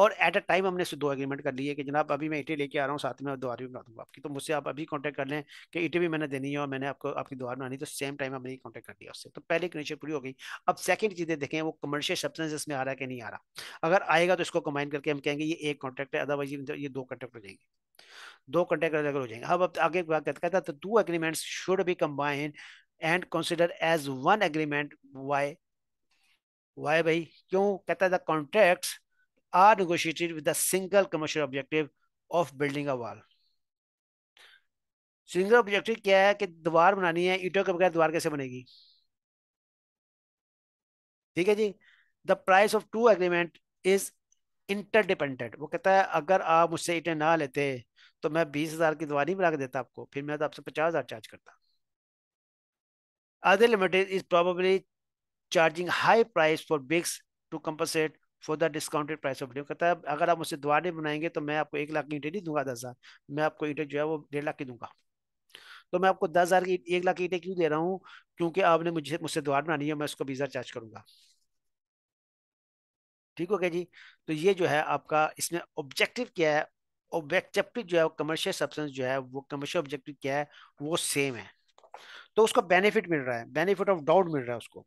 और एट अ टाइम हमने उससे दो एग्रीमेंट कर लिए कि जनाब अभी मैं ईटे लेके आ रहा हूँ साथ में और द्वार भी बना दूंगा आपकी तो मुझसे आप अभी कॉन्टैक्ट कर लें कि ईटे भी मैंने देनी है और मैंने आपको आपकी द्वार बनानी तो सेम टाइम हमने कॉन्टैक्ट कर लिया उससे तो पहले कनेक्शन पूरी हो गई अब सेकंड चीज़ें देखें वो कमर्शियल सब्सटेंस इसमें आ रहा है कि नहीं आ रहा अगर आएगा तो इसको कंबाइन करके हम कहेंगे ये एक कॉन्ट्रैक्ट है अदरवाइज ये दो कॉन्ट्रैक्ट हो जाएंगे दो कॉन्ट्रैक्ट अगर हो जाएंगे अब अब आगे बात कहता था तो two agreements should be combined and consider as one agreement why why भाई क्यों कहता है the contracts are negotiated with a single commercial objective of building a wall. Single objective क्या है कि दीवार बनानी है ईटों के बगैर दीवार कैसे बनेगी ठीक है जी the price of two agreement is interdependent वो कहता है अगर आप मुझसे ईटे ना लेते तो मैं बीस हजार की दीवार ही बना के देता आपको फिर मैं तो आपसे पचास हजार चार्ज करता other limited is probably charging high price for bigs to compensate for the discounted price of due कहता है अगर आप मुझसे दुआ बनाएंगे तो मैं आपको एक लाख की ईंटें नहीं दूंगा दस हज़ार मैं आपको ईंटें जो है वो डेढ़ लाख की दूंगा तो मैं आपको दस हज़ार की एक लाख की ईंटें क्यों दे रहा हूँ क्योंकि आपने मुझे मुझसे दुआ बनानी है मैं उसको बीस हज़ार चार्ज करूँगा ठीक हो गया जी तो ये जो है आपका इसमें ऑब्जेक्टिव क्या है ऑब्जेक्टिव जो है कमर्शियल सब्सटेंस जो है वो कमर्शियल ऑब्जेक्टिव क्या है वो सेम है तो उसको बेनिफिट मिल रहा है बेनिफिट ऑफ डाउट मिल रहा है उसको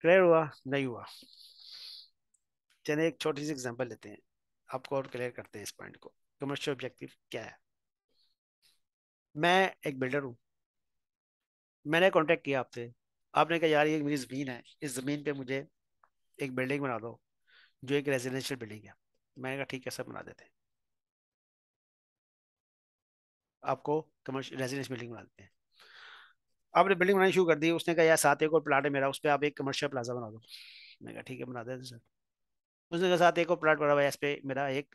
क्लियर हुआ नहीं हुआ चलिए एक छोटी सी एग्जांपल लेते हैं आपको और क्लियर करते हैं इस पॉइंट को कमर्शियल ऑब्जेक्टिव क्या है मैं एक बिल्डर हूँ मैंने कांटेक्ट किया आपसे आपने कहा यार ये मेरी ज़मीन है इस ज़मीन पे मुझे एक बिल्डिंग बना दो जो एक रेजिडेंशियल बिल्डिंग है मैंने कहा ठीक है सब बना देते हैं आपको कमर्शियल रेजिडेंशियल बिल्डिंग बना देते हैं आपने बिल्डिंग बनानी शुरू कर दी उसने कहा यार साथ एक और प्लाट है मेरा उस पर आप एक कमर्शियल प्लाजा बना दो मैंने कहा ठीक है बना देते सर उसने कहा साथ एक और प्लाट बना हुआ है इस पर मेरा एक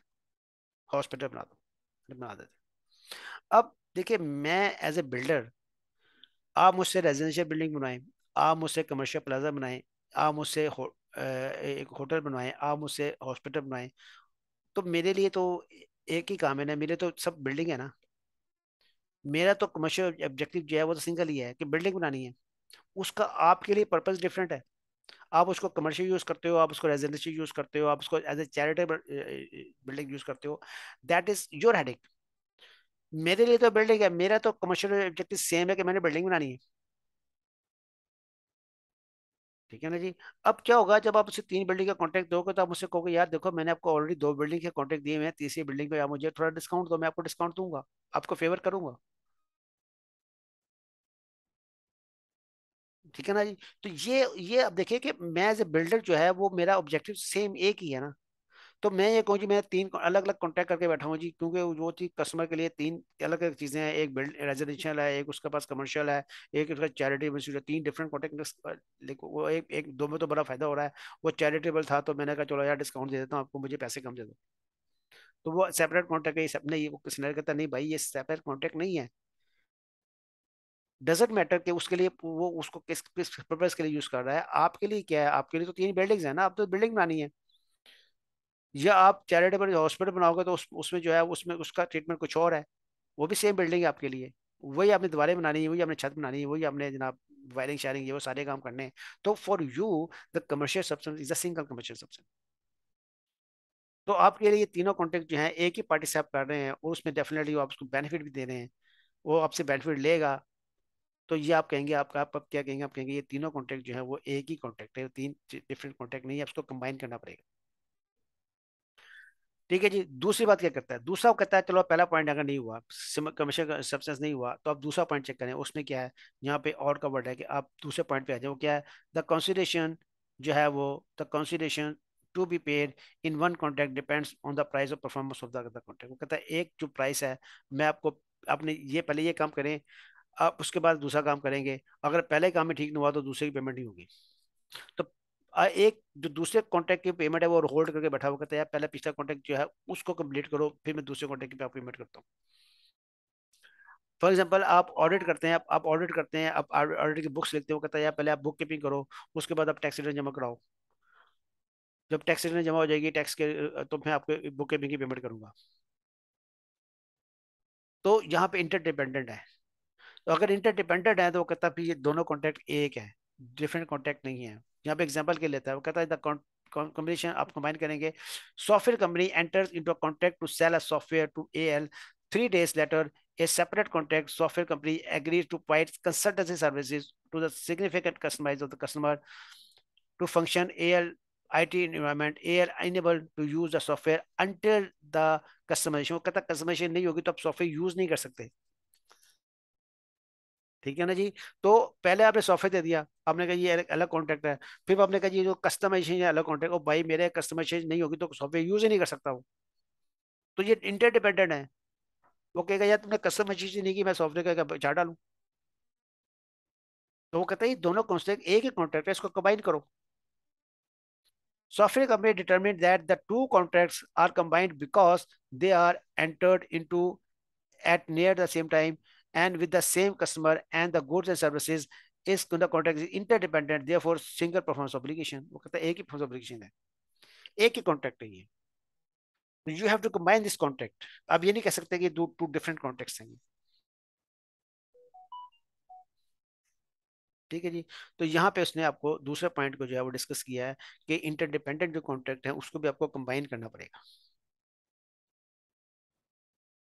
हॉस्पिटल बना दो बना देते अब देखिए मैं एज ए बिल्डर आप मुझसे रेजिडेंशियल बिल्डिंग बनाएं आप मुझसे कमर्शियल प्लाजा बनाएं आप मुझसे हो, एक होटल बनवाएं आप मुझसे हॉस्पिटल बनवाएं तो मेरे लिए तो एक ही काम है ना मेरे तो सब बिल्डिंग है ना मेरा तो कमर्शियल ऑब्जेक्टिव जो है वो तो सिंगल ही है कि बिल्डिंग बनानी है उसका आपके लिए पर्पज़ डिफरेंट है आप उसको कमर्शियल यूज़ करते हो आप उसको रेजिडेंशियल यूज़ करते हो आप उसको as a charitable building use करते हो दैट इज़ योर हेडिक मेरे लिए तो बिल्डिंग है मेरा तो कमर्शियल ऑब्जेक्टिव सेम है कि मैंने बिल्डिंग बनानी है ठीक है ना जी अब क्या होगा जब आप उसे तीन बिल्डिंग का कॉन्ट्रैक्ट दोगे तो आप मुझसे कहोगे यार देखो मैंने आपको ऑलरेडी दो बिल्डिंग के कॉन्ट्रैक्ट दिए हैं तीसरी बिल्डिंग पे आप मुझे थोड़ा डिस्काउंट दो मैं आपको डिस्काउंट दूंगा आपको फेवर करूंगा ठीक है ना जी तो ये ये अब देखिए कि मैं एज ए बिल्डर जो है वो मेरा ऑब्जेक्टिव सेम एक ही है ना तो मैं ये कहूँ जी मैं तीन अलग अलग कॉन्टैक्ट करके बैठा हूँ जी क्योंकि वो चीज़ कस्टमर के लिए तीन अलग अलग चीज़ें हैं एक बिल्ड रेजिडेंशियल है एक उसके पास कमर्शियल है एक उसका चैरिटेबल है तीन डिफरेंट कॉन्टैक्ट वो एक एक दो में तो बड़ा फायदा हो रहा है वो चैरिटेबल था तो मैंने कहा चलो यार डिस्काउंट दे देता हूँ आपको मुझे पैसे कम दे दो तो वो सेपरेट कॉन्टैक्ट है सब नहीं वो किसी कहता नहीं भाई ये सेपरेट कॉन्टैक्ट नहीं है डजेंट मैटर कि उसके लिए वो उसको किस किस पर्पज के लिए यूज कर रहा है आपके लिए क्या है आपके लिए तो तीन बिल्डिंग्स है ना आप तो बिल्डिंग बनानी है या आप चैरिटेबल हॉस्पिटल बनाओगे तो उस उसमें जो है उसमें उसका ट्रीटमेंट कुछ और है वो भी सेम बिल्डिंग है आपके लिए वही आपने दीवारें बनानी है वही आपने छत बनानी है वही आपने जनाब वायरिंग शायरिंग ये वो सारे काम करने हैं तो for you the commercial substance is a single commercial substance तो आपके लिए तीनों कॉन्टेक्ट जो है एक ही पार्टी से आप कर रहे हैं और उसमें डेफिनेटली आप उसको बेनिफिट भी दे रहे हैं वो आपसे बेनिफिट लेगा तो ये आप कहेंगे आपका आप, अब क्या कहेंगे आप कहेंगे ये तीनों कॉन्टैक्ट जो है वो एक ही कॉन्टैक्ट है तीन डिफरेंट कॉन्टैक्ट नहीं है उसको कंबाइन करना पड़ेगा ठीक है जी दूसरी बात क्या करता है दूसरा वो कहता है चलो पहला पॉइंट अगर नहीं हुआ कमीशन का सब्सटेंस नहीं हुआ तो आप दूसरा पॉइंट चेक करें उसमें क्या है यहाँ पे और का वर्ड है कि आप दूसरे पॉइंट पे आ जाए वो क्या है द कंसिडरेशन जो है वो the consideration to be paid in one contact depends on the price of performance of the contract वो कहता है एक जो प्राइस है मैं आपको अपने ये पहले ये काम करें आप उसके बाद दूसरा काम करेंगे अगर पहले काम में ठीक नहीं हुआ तो दूसरे की पेमेंट नहीं होगी तो एक जो दूसरे कॉन्टैक्ट की पेमेंट है वो होल्ड करके बैठा हुआ कहता है पहले पिछला कॉन्टैक्ट जो है उसको कंप्लीट करो फिर मैं दूसरे कॉन्टैक्ट की पेमेंट करता हूँ फॉर एग्जाम्पल आप ऑडिट करते हैं आप ऑडिट करते हैं आप ऑडिट की बुक्स लिखते हो कहता है पहले आप बुक कीपिंग करो उसके बाद आप टैक्स रिटर्न जमा कराओ जब टैक्स रिटर्न जमा हो जाएगी टैक्स के तो मैं आपके बुक कीपिंग की पेमेंट करूंगा तो यहाँ पे इंटरडिपेंडेंट है तो अगर इंटरडिपेंडेंट है तो वो कहता है दोनों कॉन्टैक्ट एक है डिफरेंट कॉन्टैक्ट नहीं है यहाँ पे एग्जाम्पल के लेता है वो कहता है कॉम्बिनेशन आप कंबाइन करेंगे software company enters into contact to sell a software to A L three days later a separate contact software company agrees to provide consultancy services to the significant customise of the customer to function A L I T environment A L enable to use the software under the customisation वो कहता है customization नहीं होगी तो आप software use नहीं कर सकते ठीक है ना जी तो पहले आपने सॉफ्टवेयर दे दिया आपने कहा ये अलग कॉन्ट्रैक्ट है फिर आपने कहा ये जो कस्टमाइजेशन है अलग कॉन्ट्रैक्ट और भाई मेरे कस्टमाइजेशन नहीं होगी तो सॉफ्टवेयर यूज़ ही नहीं कर सकता वो तो ये इंटरडिपेंडेंट है वो कहेगा यार तुमने कस्टमाइजेशन नहीं की मैं सॉफ्टवेयर का चार डालू तो वो कहता है दोनों कॉन्ट्रैक्ट एक ही कॉन्ट्रैक्ट है इसको कंबाइन करो software company determined that the two contracts are combined because they are entered into at near the same time and with the same customer and the goods and services is the contract is interdependent therefore single performance obligation wo kehta hai ek hi performance obligation hai ek hi contract है ये you have to combine this contract ab ye nahi keh sakte ki do two different contracts hain ठीक है जी तो यहाँ पे उसने आपको दूसरे पॉइंट को जो है वो डिस्कस किया है कि इंटरडिपेंडेंट जो कॉन्ट्रैक्ट है उसको भी आपको कंबाइन करना पड़ेगा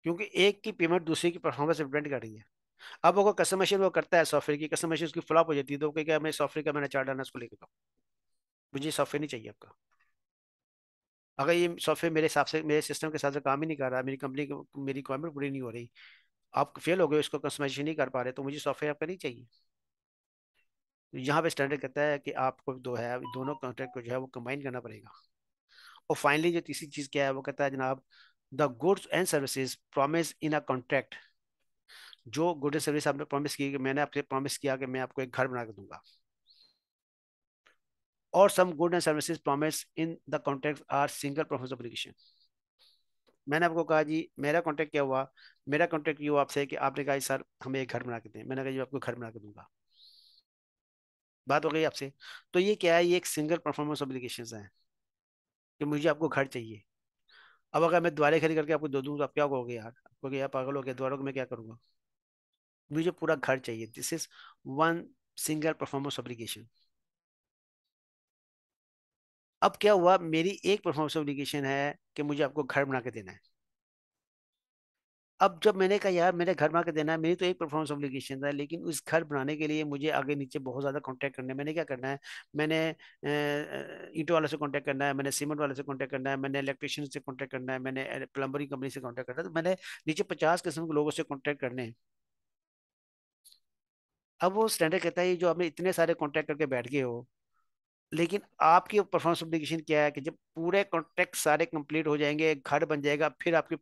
क्योंकि एक की पेमेंट दूसरे की परफॉर्मेंस डिपेंड कर रही है अब अगर मशीन वो करता है सॉफ्टवेयर की मशीन उसकी फ्लॉप हो जाती है तो क्या मैं सॉफ्टवेयर का मैंने चार डालना उसको लेकर मुझे सॉफ्टवेयर नहीं चाहिए आपका अगर ये सॉफ्टवेयर मेरे हिसाब से मेरे सिस्टम के साथ काम ही नहीं कर रहा मेरी कंपनी मेरी रिक्वायरमेंट पूरी नहीं हो रही आप फेल हो गए उसको कस्टमाइजेशन नहीं कर पा रहे तो मुझे सॉफ्टवेयर आपका नहीं चाहिए तो यहाँ पे स्टैंडर्ड कहता है कि आपको दो है दोनों कॉन्ट्रैक्ट को जो है वो कंबाइन करना पड़ेगा और फाइनली जो तीसरी चीज़ क्या है वो कहता है जनाब the goods and services promise in a contract जो गुड एंड सर्विस आपने प्रॉमिस की कि मैंने आपसे प्रॉमिस किया कि मैं आपको एक घर बना के दूंगा और some good and services promise in the contract are single profess application मैंने आपको कहा जी मेरा कॉन्ट्रैक्ट क्या हुआ मेरा कॉन्ट्रैक्ट ये हुआ आपसे कि आपने कहा सर हमें एक घर बना के दें मैंने कहा जी आपको घर बना के दूंगा बात हो गई आपसे तो ये क्या है ये एक सिंगल परफॉर्मेंस ऑब्लिगेशन है कि मुझे आपको घर चाहिए अब अगर मैं द्वारे खरीद करके आपको दे दूँ तो आप क्या कहोगे यार आप यार पागल हो गया द्वारों को मैं क्या करूँगा मुझे पूरा घर चाहिए this is one single performance obligation अब क्या हुआ मेरी एक परफॉर्मेंस ऑब्लिगेशन है कि मुझे आपको घर बना के देना है अब जब मैंने कहा यार मैंने घर बना के देना है मेरी तो एक परफॉर्मेंस ऑब्लिगेशन था लेकिन उस घर बनाने के लिए मुझे आगे नीचे बहुत ज़्यादा कॉन्टैक्ट करना है मैंने क्या करना है मैंने ईटो वाले से कॉन्टैक्ट करना है मैंने सीमेंट वाले से कॉन्टैक्ट करना है मैंने इलेक्ट्रिशियन से कॉन्टैक्ट करना है मैंने प्लम्बरिंग कंपनी से कॉन्टैक्ट करना है तो मैंने नीचे पचास किस्म के लोगों से कॉन्टैक्ट करने हैं अब वो स्टैंडर्ड कहता है जो आपने इतने सारे कॉन्टैक्ट करके बैठ गए हो लेकिन आपकी परफॉर्मेंस अप्लीकेशन क्या है कि जब पूरे कॉन्ट्रैक्ट सारे कंप्लीट हो जाएंगे घर बन जाएगा फिर आपकी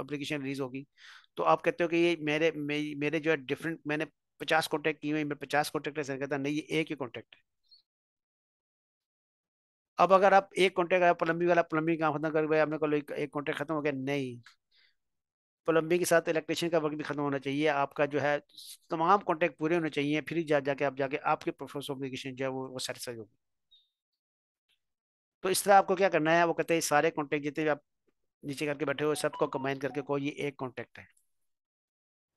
अप्लीकेशन रिलीज होगी तो आप कहते हो कि ये मेरे मेरे जो है डिफरेंट मैंने पचास कॉन्ट्रैक्ट किए हुए मेरे पचास कॉन्ट्रैक्ट ऐसा कहता नहीं ये एक ही कॉन्ट्रैक्ट है अब अगर आप एक कॉन्ट्रैक्ट आया प्लम्बिंग वाला प्लम्बिंग काम खत्म कर गया आपने कहा एक कॉन्ट्रैक्ट खत्म हो गया नहीं प्लम्बिंग के साथ इलेक्ट्रिशियन का वर्क भी खत्म होना चाहिए आपका जो है तमाम कॉन्ट्रैक्ट पूरे होने चाहिए फिर जा जाके आप जाके आपकी परफॉर्मेंस ऑब्लिगेशन जो है वो, वो सेटिसफाई होगी तो इस तरह आपको क्या करना है वो कहते हैं सारे कॉन्टेक्ट जितने भी आप नीचे करके बैठे हो सबको कंबाइन करके को ये एक कॉन्टेक्ट है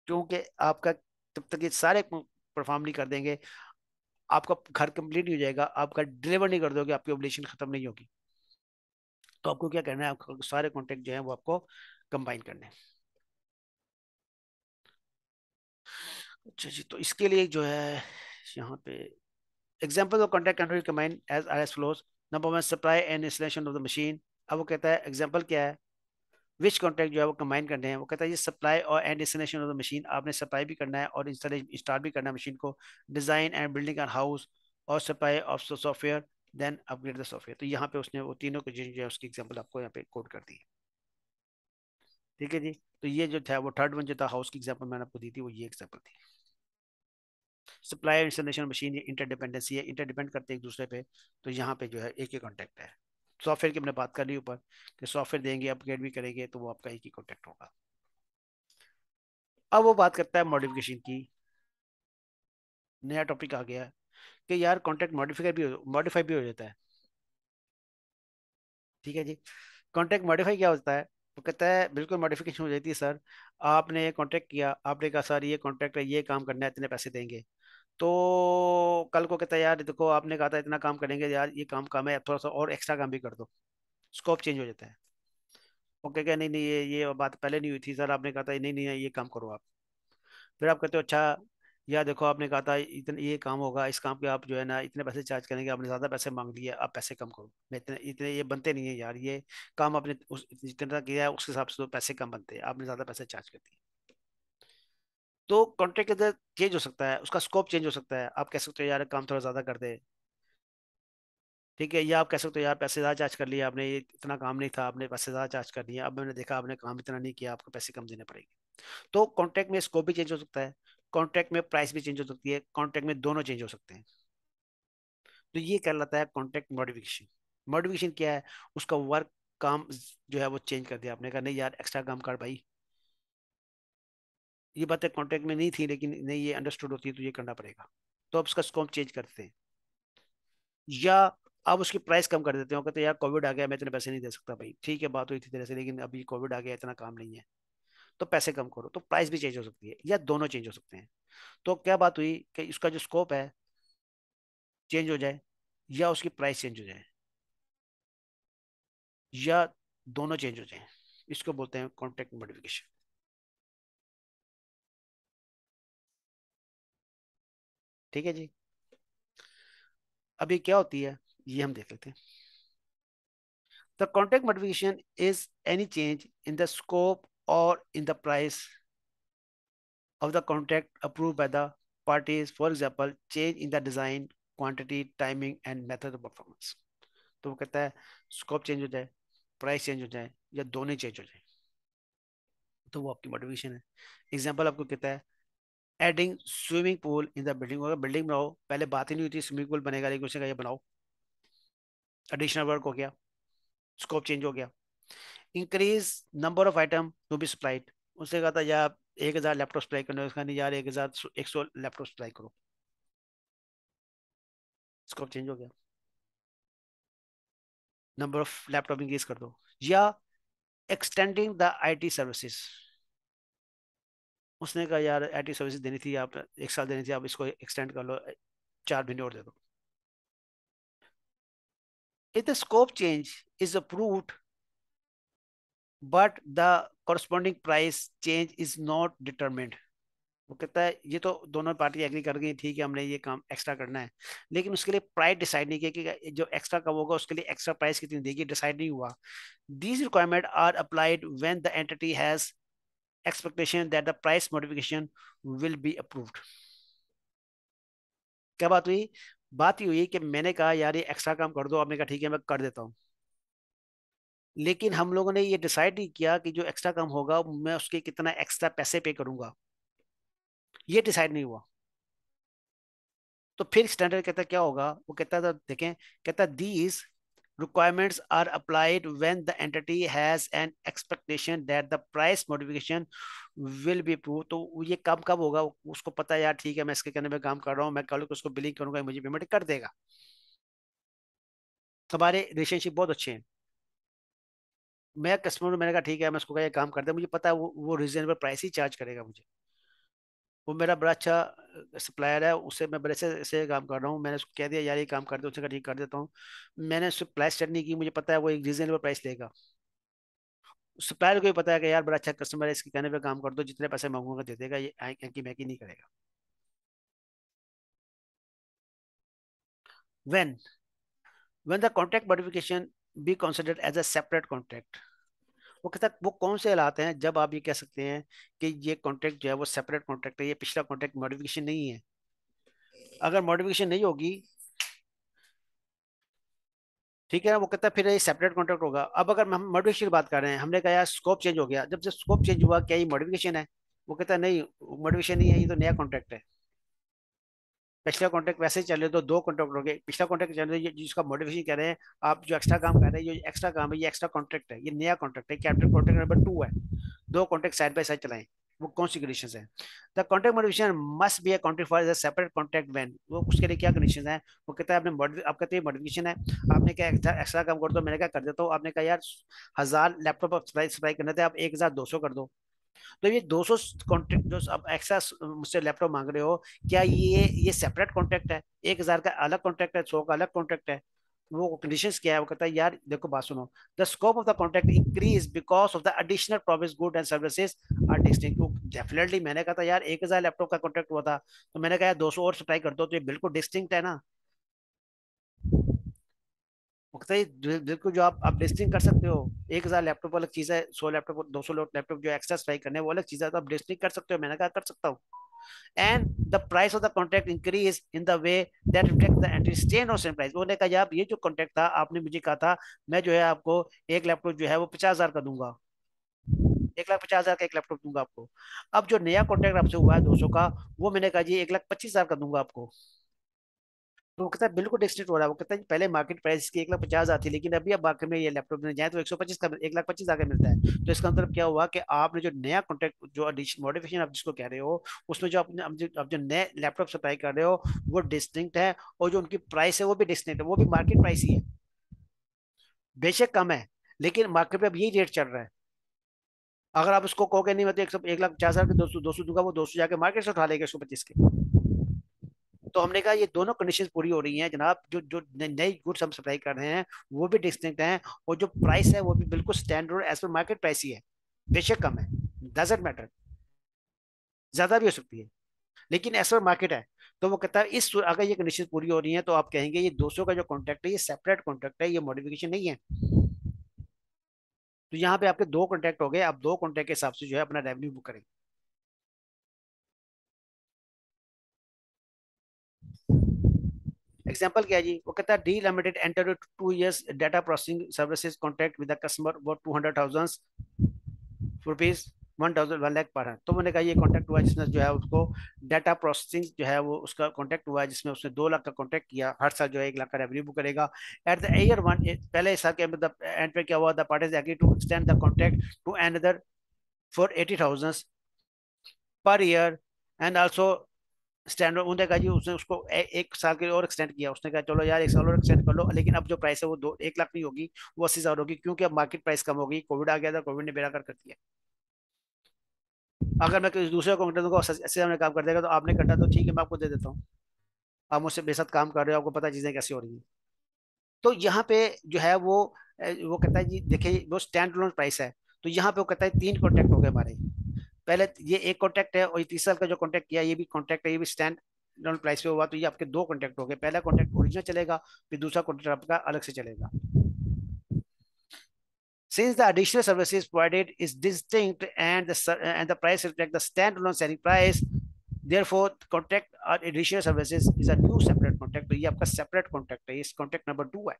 क्योंकि आपका तब तक ये सारे परफॉर्म नहीं कर देंगे आपका घर कंप्लीट नहीं हो जाएगा आपका डिलीवर नहीं कर दोगे आपकी ऑब्लेशन खत्म नहीं होगी तो आपको क्या करना है आपको सारे कॉन्टेक्ट जो है वो आपको कंबाइन करने हैं अच्छा जी तो इसके लिए जो है यहाँ पे example of contact country combine as R S flows number one supply and installation of the machine अब वो कहता है एग्जाम्पल क्या है विच कॉन्ट्रैक्ट जो है वो कंबाइन करने हैं वो कहता है ये सप्लाई और and installation of the machine आपने सप्लाई भी करना है और इंस्टॉल भी करना है मशीन को design and building and house or supply of software then upgrade the software तो यहाँ पे उसने वो तीनों को जो है उसकी एग्जाम्पल आपको यहाँ पे कोड कर दी ठीक है जी तो ये जो था वो थर्ड वन जो था हाउस की एग्जाम्पल मैंने आपको दी थी वो ये एग्जाम्पल थी supply installation machine inter interdependency है इंटरडिपेंड करते हैं एक दूसरे पे तो यहाँ पे जो है एक ही कॉन्टैक्ट है सॉफ्टवेयर की हमने बात कर ली ऊपर कि सॉफ्टवेयर देंगे अपग्रेड भी करेंगे तो वो आपका एक ही कॉन्टैक्ट होगा अब वो बात करता है मॉडिफिकेशन की नया टॉपिक आ गया कि यार कॉन्टैक्ट मॉडिफाई भी मॉडिफाई भी हो जाता है ठीक है जी कॉन्टैक्ट मॉडिफाई क्या होता है वो कहता है बिल्कुल मॉडिफिकेशन हो जाती है सर आपने कॉन्ट्रैक्ट किया आपने कहा सर ये कॉन्ट्रैक्ट है ये काम करना है इतने पैसे देंगे तो कल को कहता है यार देखो आपने कहा था इतना काम करेंगे यार ये काम काम है थोड़ा सा और एक्स्ट्रा काम भी कर दो स्कोप चेंज हो जाता है ओके क्या नहीं नहीं ये ये बात पहले नहीं हुई थी सर आपने कहा था नहीं नहीं ये काम करो आप फिर आप कहते हो अच्छा या देखो आपने कहा था इतने ये काम होगा इस काम के आप जो है ना इतने पैसे चार्ज करेंगे आपने ज़्यादा पैसे मांग लिए आप पैसे कम करो मैं इतने इतने ये बनते नहीं है यार ये काम आपने उस जितना किया है उसके हिसाब से तो पैसे कम बनते हैं आपने ज़्यादा पैसे चार्ज कर दिए तो कॉन्ट्रैक्ट के अंदर चेंज हो सकता है उसका स्कोप चेंज हो सकता है आप कह सकते हो यार काम थोड़ा ज़्यादा कर दे ठीक है या आप कह सकते हो यार पैसे ज़्यादा चार्ज कर लिए आपने ये इतना काम नहीं था आपने पैसे ज़्यादा चार्ज कर लिए अब मैंने देखा आपने काम इतना नहीं किया आपको पैसे कम देने पड़ेंगे तो कॉन्ट्रैक्ट में स्कोप भी चेंज हो सकता है कॉन्ट्रैक्ट में प्राइस भी चेंज हो सकती है कॉन्ट्रैक्ट में दोनों चेंज हो सकते हैं तो ये कहलाता है कॉन्ट्रैक्ट मॉडिफिकेशन मॉडिफिकेशन क्या है उसका वर्क काम जो है वो चेंज कर दिया आपने कहा नहीं यार एक्स्ट्रा काम कर भाई ये बातें कॉन्ट्रैक्ट में नहीं थी लेकिन नहीं ये अंडरस्टूड होती है तो ये करना पड़ेगा तो आप उसका स्कोप चेंज करते हैं या आप उसकी प्राइस कम कर देते हो कहते यार कोविड आ गया मैं इतने पैसे नहीं दे सकता भाई ठीक है बात हुई थी तरह से लेकिन अभी कोविड आ गया इतना काम नहीं है तो पैसे कम करो तो प्राइस भी चेंज हो सकती है या दोनों चेंज हो सकते हैं तो क्या बात हुई कि इसका जो स्कोप है चेंज हो जाए या उसकी प्राइस चेंज हो जाए या दोनों चेंज हो जाए इसको बोलते हैं कॉन्ट्रैक्ट मॉडिफिकेशन ठीक है जी अभी क्या होती है ये हम देख लेते हैं the contract modification is any change in the scope or in the price of the contract approved by the parties, for example, change in the design, quantity, timing and method of performance. तो वो कहता है scope change हो जाए price change हो जाए या दोनों चेंज हो जाए तो वो आपकी मोटिवेशन है एग्जाम्पल आपको कहता है adding swimming pool in the building अगर बिल्डिंग बनाओ पहले बात ही नहीं होती स्विमिंग पूल बनेगा लेकिन उसने कहा ये बनाओ एडिशनल वर्क हो गया स्कोप चेंज हो गया increase number of item to be supplied उसने कहा था यार एक हज़ार लैपटॉप सप्लाई करने उसका नहीं यार एक हज़ार एक सौ लैपटॉप सप्लाई करो स्कोप चेंज हो गया नंबर ऑफ लैपटॉप इंक्रीज कर दो या एक्सटेंडिंग द आईटी सर्विसेज उसने कहा यार आईटी सर्विसेज देनी थी आप एक साल देनी थी आप इसको एक्सटेंड कर लो चार महीने और दे दो if the scope change is approved but the corresponding price change is not determined वो कहता है ये तो दोनों पार्टी एग्री कर गई ठीक है हमने ये काम एक्स्ट्रा करना है लेकिन उसके लिए प्राइस डिसाइड नहीं किया कि जो एक्स्ट्रा कब होगा उसके लिए एक्स्ट्रा प्राइस कितनी देगी डिसाइड नहीं हुआ these requirement are applied when the entity has expectation that the price modification will be approved क्या बात हुई बात ही हुई कि मैंने कहा यार ये एक्स्ट्रा काम कर दो आपने कहा ठीक है मैं कर देता हूँ लेकिन हम लोगों ने ये डिसाइड नहीं किया कि जो एक्स्ट्रा काम होगा मैं उसके कितना एक्स्ट्रा पैसे पे करूंगा ये डिसाइड नहीं हुआ तो फिर स्टैंडर्ड कहता क्या होगा वो कहता था देखें कहता these requirements are applied when the entity has an expectation that the price modification will be prove तो ये कब कब होगा उसको पता यार ठीक है मैं इसके कहने में काम कर रहा हूँ मैं कल को उसको बिलिंग करूंगा मुझे पेमेंट कर देगा हमारे रिलेशनशिप बहुत अच्छे हैं मैं कस्टमर मैंने कहा ठीक है मैं उसको कहा काम कर दिया मुझे पता है वो वो रिजनेबल प्राइस ही चार्ज करेगा मुझे वो मेरा बड़ा अच्छा सप्लायर है उससे मैं बड़े से, ऐसे काम कर रहा हूँ मैंने उसको कह दिया यार ये काम कर दो उसने कहा ठीक कर देता हूँ मैंने उससे प्राइस चेक नहीं की मुझे पता है वो एक रीज़नेबल प्राइस लेगा सप्लायर को भी पता है कि यार बड़ा अच्छा कस्टमर है इसके कहने पर काम कर दो जितने पैसे मांगूंगा दे देगा ये एंकी मैकी नहीं करेगा when when the contract modification be considered as a separate contract वो कहता है वो कौन से हालात हैं जब आप ये कह सकते हैं कि ये कॉन्ट्रैक्ट जो है वो सेपरेट कॉन्ट्रैक्ट है ये पिछला कॉन्ट्रैक्ट मॉडिफिकेशन नहीं है अगर मॉडिफिकेशन नहीं होगी ठीक है वो कहता है फिर ये सेपरेट कॉन्ट्रैक्ट होगा अब अगर हम मॉडिफिकेशन की बात कर रहे हैं हमने कहा स्कोप चेंज हो गया जब से स्कोप चेंज हुआ क्या ये मॉडिफिकेशन है वो कहता है नहीं मॉडिफिकेशन नहीं है ये तो नया कॉन्ट्रैक्ट है पिछला कॉन्ट्रैक्ट वैसे ही चल रहे तो दो कॉन्ट्रैक्ट हो गए पिछला कॉन्ट्रैक्ट चल रहे है जिसका मॉडिफिकेशन कर रहे हैं आप जो एक्स्ट्रा काम कर रहे हैं ये एक्स्ट्रा काम है ये एक्स्ट्रा कॉन्ट्रैक्ट है ये नया कॉन्ट्रैक्ट है कैप्टन कॉन्ट्रैक्ट नंबर टू है दो कॉन्ट्रैक्ट साइड बाई साइड चलाएं वो कौन सी कंडीशन है the contract modification must be a contract for separate contract when वो उसके लिए क्या कंडीशन है वो कहता है आपने आप कहते हैं मॉडिफिकेशन है आपने क्या एक्स्ट्रा काम कर दो मैंने क्या कर देता हूँ आपने कहा यार हज़ार लैपटॉप सप्लाई करना था आप एक हज़ार दो सौ कर दो तो ये 200 कॉन्ट्रैक्ट जो अब एक्स्ट्रा मुझसे लैपटॉप मांग रहे हो क्या ये ये सेपरेट कॉन्ट्रैक्ट है एक हज़ार का अलग कॉन्ट्रैक्ट है सौ का अलग कॉन्ट्रैक्ट है वो कंडीशन क्या है वो कहता है यार देखो बात सुनो the scope of the contract increase because of the additional provides good and services are distinct definitely मैंने कहा था यार एक हज़ार लैपटॉप का कॉन्ट्रैक्ट हुआ था तो मैंने कहा दो सौ और सप्लाई कर दो तो ये बिल्कुल डिस्टिंक्ट है ना बिल्कुल जो आप आप डेस्टिंग कर सकते हो एक हज़ार लैपटॉप अलग चीज़ है सौ लैपटॉप दो सौ लैपटॉप जो एक्स्ट्रा स्ट्राइक करने वो अलग चीज़ है तो आप डेस्टिंग कर सकते हो मैंने कहा कर सकता हूँ and the price of the contract increase in the way that reflect the entry stand or same price उन्होंने कहा यार ये जो कॉन्ट्रैक्ट था आपने मुझे कहा था मैं जो है आपको एक लैपटॉप जो है वो पचास हज़ार का दूंगा एक लाख पचास हज़ार का एक लैपटॉप दूंगा आपको अब जो नया कॉन्ट्रैक्ट आपसे हुआ है दो सौ का वो मैंने कहा जी एक लाख पच्चीस हज़ार का दूंगा आपको वो कहता है बिल्कुल डिस्ट्रिक्ट हो रहा है वो कहता है पहले मार्केट प्राइस की एक लाख पचास आती है लेकिन अभी आप मार्केट में ये लैपटॉप में जाए तो एक सौ पच्चीस का एक लाख पच्चीस आगे मिलता है तो इसका मतलब क्या हुआ कि आपने जो नया कॉन्ट्रैक्ट जो मॉडिफिकेशन आप जिसको कह रहे हो उसमें जो आप जो, आप जो नए लैपटॉप सप्लाई कर रहे हो वो डिस्टिंक्ट है और जो उनकी प्राइस है वो भी डिस्टिंक्ट है वो भी मार्केट प्राइस ही है बेशक कम है लेकिन मार्केट में अब यही रेट चल रहा है अगर आप उसको कहोगे नहीं मतलब एक सौ एक लाख पचास हजार के दो सौ दो सौ दूंगा वो दो सौ जाके मार्केट से उठा लेगा एक सौ पच्चीस के तो हमने कहा ये दोनों कंडीशन पूरी हो रही हैं जनाब जो जो नई गुड्स हम सप्लाई कर रहे हैं वो भी डिस्टिंक्ट हैं और जो प्राइस है वो भी बिल्कुल standard as per market price ही है बेशक कम है डजेंट मैटर ज्यादा भी हो सकती है लेकिन एज पर मार्केट है तो वो कहता है इस अगर ये कंडीशन पूरी हो रही है तो आप कहेंगे ये 200 का जो कॉन्ट्रैक्ट है ये सेपरेट कॉन्ट्रैक्ट है ये मॉडिफिकेशन नहीं है तो यहाँ पे आपके दो कॉन्ट्रैक्ट हो गए आप दो कॉन्ट्रैक्ट के हिसाब से जो है अपना रेवेन्यू बुक करेंगे एग्जाम्पल क्या जी वो कहता है D limited enter two years data processing services contract with customer वो two hundred thousand rupees one thousand one lakh पर है तो मैंने कहा ये कॉन्ट्रैक्ट हुआ जिसने जो है उसको डाटा प्रोसेसिंग जो है वो उसका कॉन्ट्रैक्ट हुआ जिसमें उसने दो लाख का कॉन्ट्रैक्ट किया हर साल जो है एक लाख का रेवन्यू बुक करेगा एट द ईयर वन पहले साल के मतलब एंड पे क्या हुआ the parties agree to extend the contract to another for eighty thousand per year and also stand उन्होंने कहा जी उसने उसको ए, एक साल के लिए और एक्सटेंड किया उसने कहा चलो यार एक साल और एक्सटेंड कर लो लेकिन अब जो प्राइस है वो दो एक लाख नहीं होगी वो अस्सी हज़ार होगी क्योंकि अब मार्केट प्राइस कम होगी कोविड आ गया था कोविड ने बेरा कर कर दिया अगर मैं किसी दूसरे को दूंगा अस्सी हज़ार में काम कर देगा तो आपने कटा तो ठीक है मैं आपको दे देता हूँ आप मुझसे बेसत काम कर रहे हो आपको पता चीज़ें कैसी हो रही हैं तो यहाँ पे जो है वो वो कहता है जी देखिए वो स्टैंड लोन प्राइस है तो यहाँ पे वो कहता है तीन कॉन्टेक्ट हो गए हमारे पहले ये एक कॉन्टैक्ट है और ये तीसरा का जो कॉन्टैक्ट किया ये भी कॉन्टैक्ट है ये भी स्टैंड डाउन प्राइस पे हुआ तो ये आपके दो कॉन्टैक्ट हो गए पहला कॉन्टैक्ट ओरिजिनल चलेगा फिर दूसरा कॉन्टैक्ट आपका अलग से चलेगा since the additional services provided is distinct and the and the price reflect the standalone selling price therefore contract or additional services is a new separate contract तो ये आपका separate contract है इस contract number two है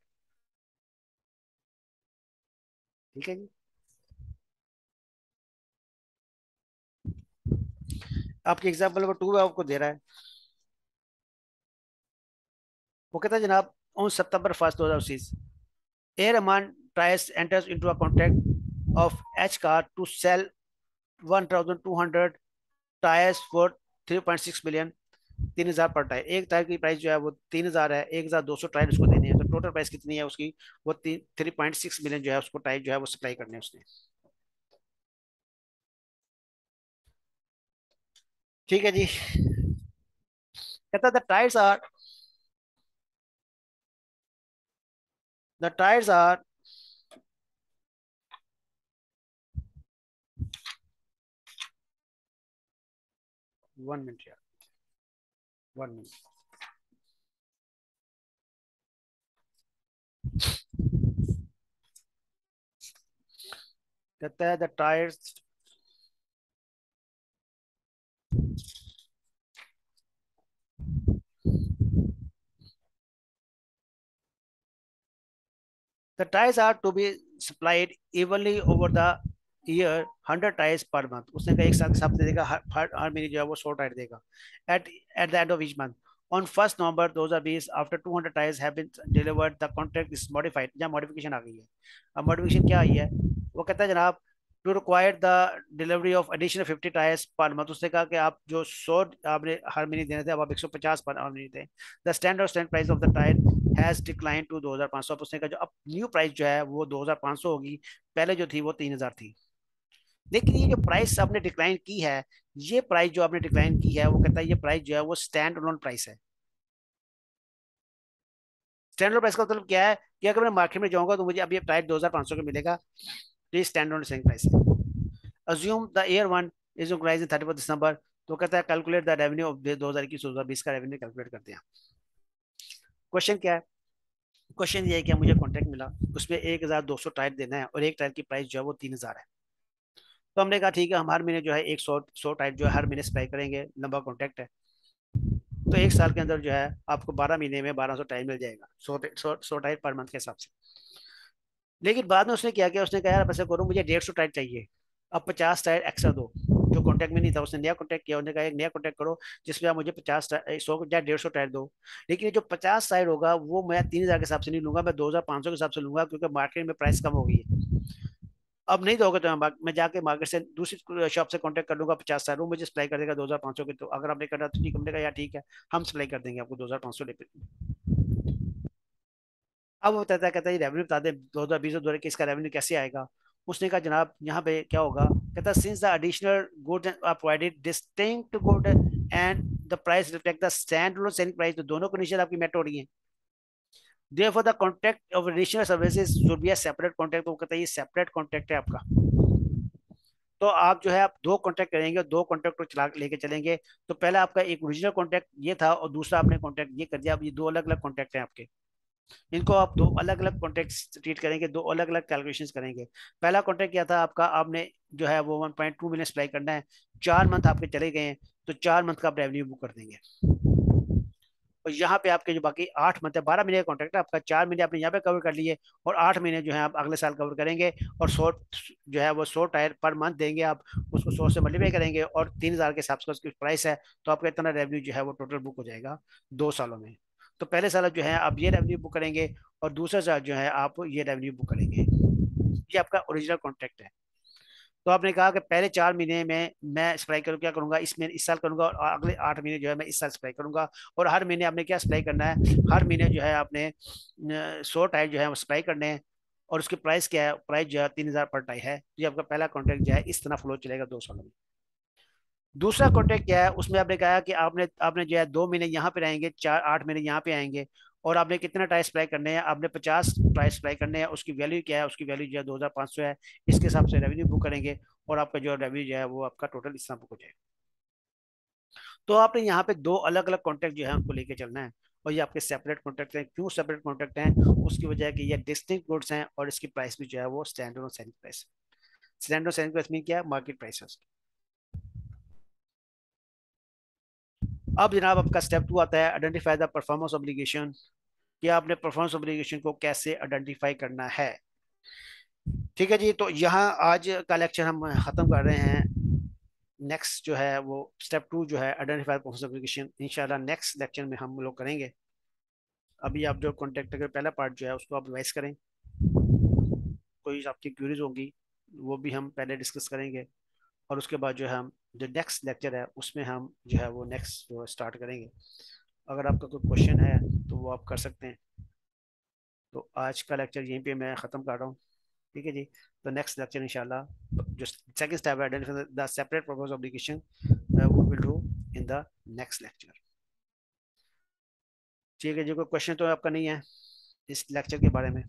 ठीक है जी आपके example number two में आपको दे रहा है वो कहता है जनाब ऑन सितंबर फर्स्ट दो हज़ार उन्नीस a tyres enters into a contract of H car to sell 1200 tyres for 3.6 million तीन हज़ार पर टायर एक टायर की प्राइस जो है वो तीन हज़ार है एक हज़ार दो सौ टायर उसको देने हैं तो टोटल प्राइस कितनी है उसकी वो थ्री पॉइंट सिक्स मिलियन जो है उसको टायर जो है वो सप्लाई करने है उसने ठीक है जी कहता the tyres are the tyres are one minute यार वन मिनट कहता है the tyres The ties are to be supplied evenly over the year 100 ties per month. उसने कहा एक साथ सब देगा हर हर महीने जो है वो सौ टाइट देगा At at the end of each month, on first November 2020 after 200 tyres have been delivered the contract is modified. जहाँ मॉडिफिकेशन आ गई है अब मॉडिफिकेशन क्या आई है वो कहता है जनाब to require the delivery of additional fifty tyres पर मत उसने कहा कि आप जो सौ आपने हर महीने देने थे अब आप एक सौ पचास पर हर महीने दें the standard stand price of the tyre has decline to दो हज़ार पाँच सौ अब उसने कहा जो अब न्यू प्राइस जो है वो दो हज़ार पाँच सौ होगी पहले जो थी वो तीन हज़ार थी लेकिन ये जो प्राइस आपने डिक्लाइन की है ये प्राइस जो आपने डिक्लाइन की है वो कहता है ये प्राइस जो है वो स्टैंड अलोन प्राइस है स्टैंड प्राइस का मतलब क्या है कि अगर मैं मार्केट में जाऊंगा तो मुझे अभी टायर दो हज़ार पांच सौ का मिलेगा please stand on selling price assume the year one is organise thirty December तो कहता है कैलकुलेट द रेवेन्यू ऑफ दो हज़ार इक्कीस दो हज़ार बीस का रेवेन्यू कैलकुलेट करते हैं क्वेश्चन क्या है क्वेश्चन ये है कि मुझे कॉन्ट्रैक्ट मिला उसमें एक हज़ार दो सौ टायर देना है और एक टायर की प्राइस जो है वो तीन हज़ार है तो हमने कहा ठीक है हम हर महीने जो है एक सौ सौ टायर जो है हर महीने सप्लाई करेंगे लंबा कॉन्ट्रैक्ट है तो एक साल के अंदर जो है आपको बारह महीने में बारह सौ टायर मिल जाएगा सौ सौ टायर पर मंथ के हिसाब से लेकिन बाद में उसने क्या किया उसने कहा यार ऐसा करो मुझे डेढ़ सौ टायर चाहिए अब पचास टायर एक्स्ट्रा दो जो कॉन्टैक्ट में नहीं था उसने नया कॉन्टैक्ट किया उन्होंने कहा एक नया कॉन्टैक्ट करो जिसमें आप मुझे पचास सौ या डेढ़ सौ टायर दो लेकिन जो पचास टायर होगा वो मैं तीन हज़ार के हिसाब से नहीं लूंगा मैं दो हज़ार पाँच सौ के हिसाब से लूंगा क्योंकि मार्केट में प्राइस कम हो गई है अब नहीं दोगे तो मैं मैं जाके मार्केट से दूसरी शॉप से कॉन्टैक्ट कर लूँगा पचास हज़ार वो मुझे सप्लाई कर देगा दो हज़ार पाँच सौ के तो अगर आपने करना तो ठीक हमने कहा यार ठीक है हम सप्लाई कर देंगे आपको दो हज़ार पाँच सौ अब वो तय कहता है रेवेन्यू बता दे दो हज़ार बीस दौरे कि इसका रेवेन्यू कैसे आएगा उसने कहा जनाब यहाँ पे क्या होगा कहता since the additional good are provided distinct good and the price reflect the stand lone selling price तो दोनों कंडीशन आपकी मेट हो रही है for the contract of additional services should be a separate contract वो कहता है ये सेपरेट कॉन्ट्रैक्ट है आपका तो आप जो है आप दो कॉन्ट्रैक्ट करेंगे दो कॉन्ट्रैक्ट को चला लेके चलेंगे तो पहला आपका एक ओरिजिनल कॉन्ट्रैक्ट ये था और दूसरा आपने कॉन्ट्रैक्ट ये कर दिया अब ये दो अलग अलग कॉन्ट्रैक्ट हैं आपके इनको आप दो अलग अलग कॉन्ट्रैक्ट ट्रीट करेंगे दो अलग अलग कैलकुलेशन करेंगे पहला कॉन्ट्रैक्ट क्या था आपका आपने जो है वो one point two million supply करना है चार मंथ आपके चले गए हैं तो चार मंथ का आप रेवेन्यू बुक कर देंगे और यहाँ पे आपके जो बाकी आठ मंथ है बारह महीने का कॉन्ट्रैक्ट है आपका चार महीने आपने यहाँ पे कवर कर लिए और आठ महीने जो है आप अगले साल कवर करेंगे और सौ जो है वो सौ टायर पर मंथ देंगे आप उसको सौ से मल्टीप्लाई करेंगे और तीन हज़ार के हिसाब से उसकी प्राइस है तो आपका इतना रेवेन्यू जो है वो टोटल बुक हो जाएगा दो सालों में तो पहले साल जो है आप ये रेवेन्यू बुक करेंगे और दूसरा साल जो है आप ये रेवेन्यू बुक करेंगे ये आपका ओरिजिनल कॉन्ट्रैक्ट है तो आपने कहा कि पहले चार महीने में मैं सप्लाई करूँ क्या करूँगा इस महीने इस साल करूँगा और अगले आठ महीने जो है मैं इस साल सप्लाई करूँगा और हर महीने आपने क्या सप्लाई करना है हर महीने जो है आपने सौ टाइप जो है वो सप्लाई करने हैं और उसकी प्राइस क्या है प्राइस जो है तीन हज़ार पर टाई है ये आपका पहला कॉन्ट्रैक्ट जो है इस तरह फ्लो चलेगा दो सालों में दूसरा कॉन्ट्रैक्ट क्या है उसमें आपने कहा कि आपने आपने जो है दो महीने यहाँ पे रहेंगे चार आठ महीने यहाँ पे आएंगे और आपने कितना टाइस अप्लाई करने हैं आपने पचास टाइस अप्लाई करने हैं उसकी वैल्यू क्या है उसकी वैल्यू जो है दो हज़ार पाँच सौ है इसके हिसाब से रेवेन्यू बुक करेंगे और आपका जो रेवेन्यू जो है वो आपका टोटल इस बुक हो जाएगा तो आपने यहाँ पे दो अलग अलग कॉन्ट्रैक्ट जो है उनको लेके चलना है और ये आपके सेपरेट कॉन्ट्रैक्ट हैं क्यों सेपरेट कॉन्ट्रैक्ट हैं उसकी वजह है कि ये डिस्टिंग गुड्स हैं और इसकी प्राइस भी जो है वो स्टैंडर्ड और सेलिंग प्राइस स्टैंडर्ड और सेलिंग प्राइस में क्या है मार्केट प्राइस है उसकी अब जनाब आपका स्टेप टू आता है आइडेंटिफाई द परफॉर्मेंस ऑब्लिगेशन कि आपने परफॉर्मेंस ऑब्लिगेशन को कैसे आइडेंटिफाई करना है ठीक है जी तो यहाँ आज का लेक्चर हम ख़त्म कर रहे हैं नेक्स्ट जो है वो स्टेप टू जो है आइडेंटिफाई परफॉर्मेंस ऑब्लिगेशन इंशाल्लाह नेक्स्ट लेक्चर में हम लोग करेंगे अभी आप जो कॉन्टेक्ट का पहला पार्ट जो है उसको आप रिवाइज करें कोई आपकी क्यूरीज होंगी वो भी हम पहले डिस्कस करेंगे और उसके बाद जो है हम जो नेक्स्ट लेक्चर है उसमें हम जो है वो नेक्स्ट जो स्टार्ट करेंगे अगर आपका कोई क्वेश्चन है तो वो आप कर सकते हैं तो आज का लेक्चर यहीं पे मैं ख़त्म कर रहा हूँ ठीक है जी तो नेक्स्ट लेक्चर इंशाल्लाह जो सेकंड स्टेप है द सेपरेट ऑब्लिगेशन वो will do in the next lecture ठीक है जी कोई क्वेश्चन तो आपका नहीं है इस लेक्चर के बारे में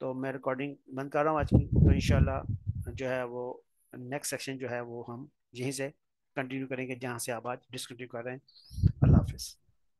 तो मैं रिकॉर्डिंग बंद कर रहा हूँ आज की तो इन जो है वो नेक्स्ट सेक्शन जो है वो हम यहीं से कंटिन्यू करेंगे जहाँ से आप आज डिस्कंटिन्यू कर रहे हैं अल्लाह हाफिज़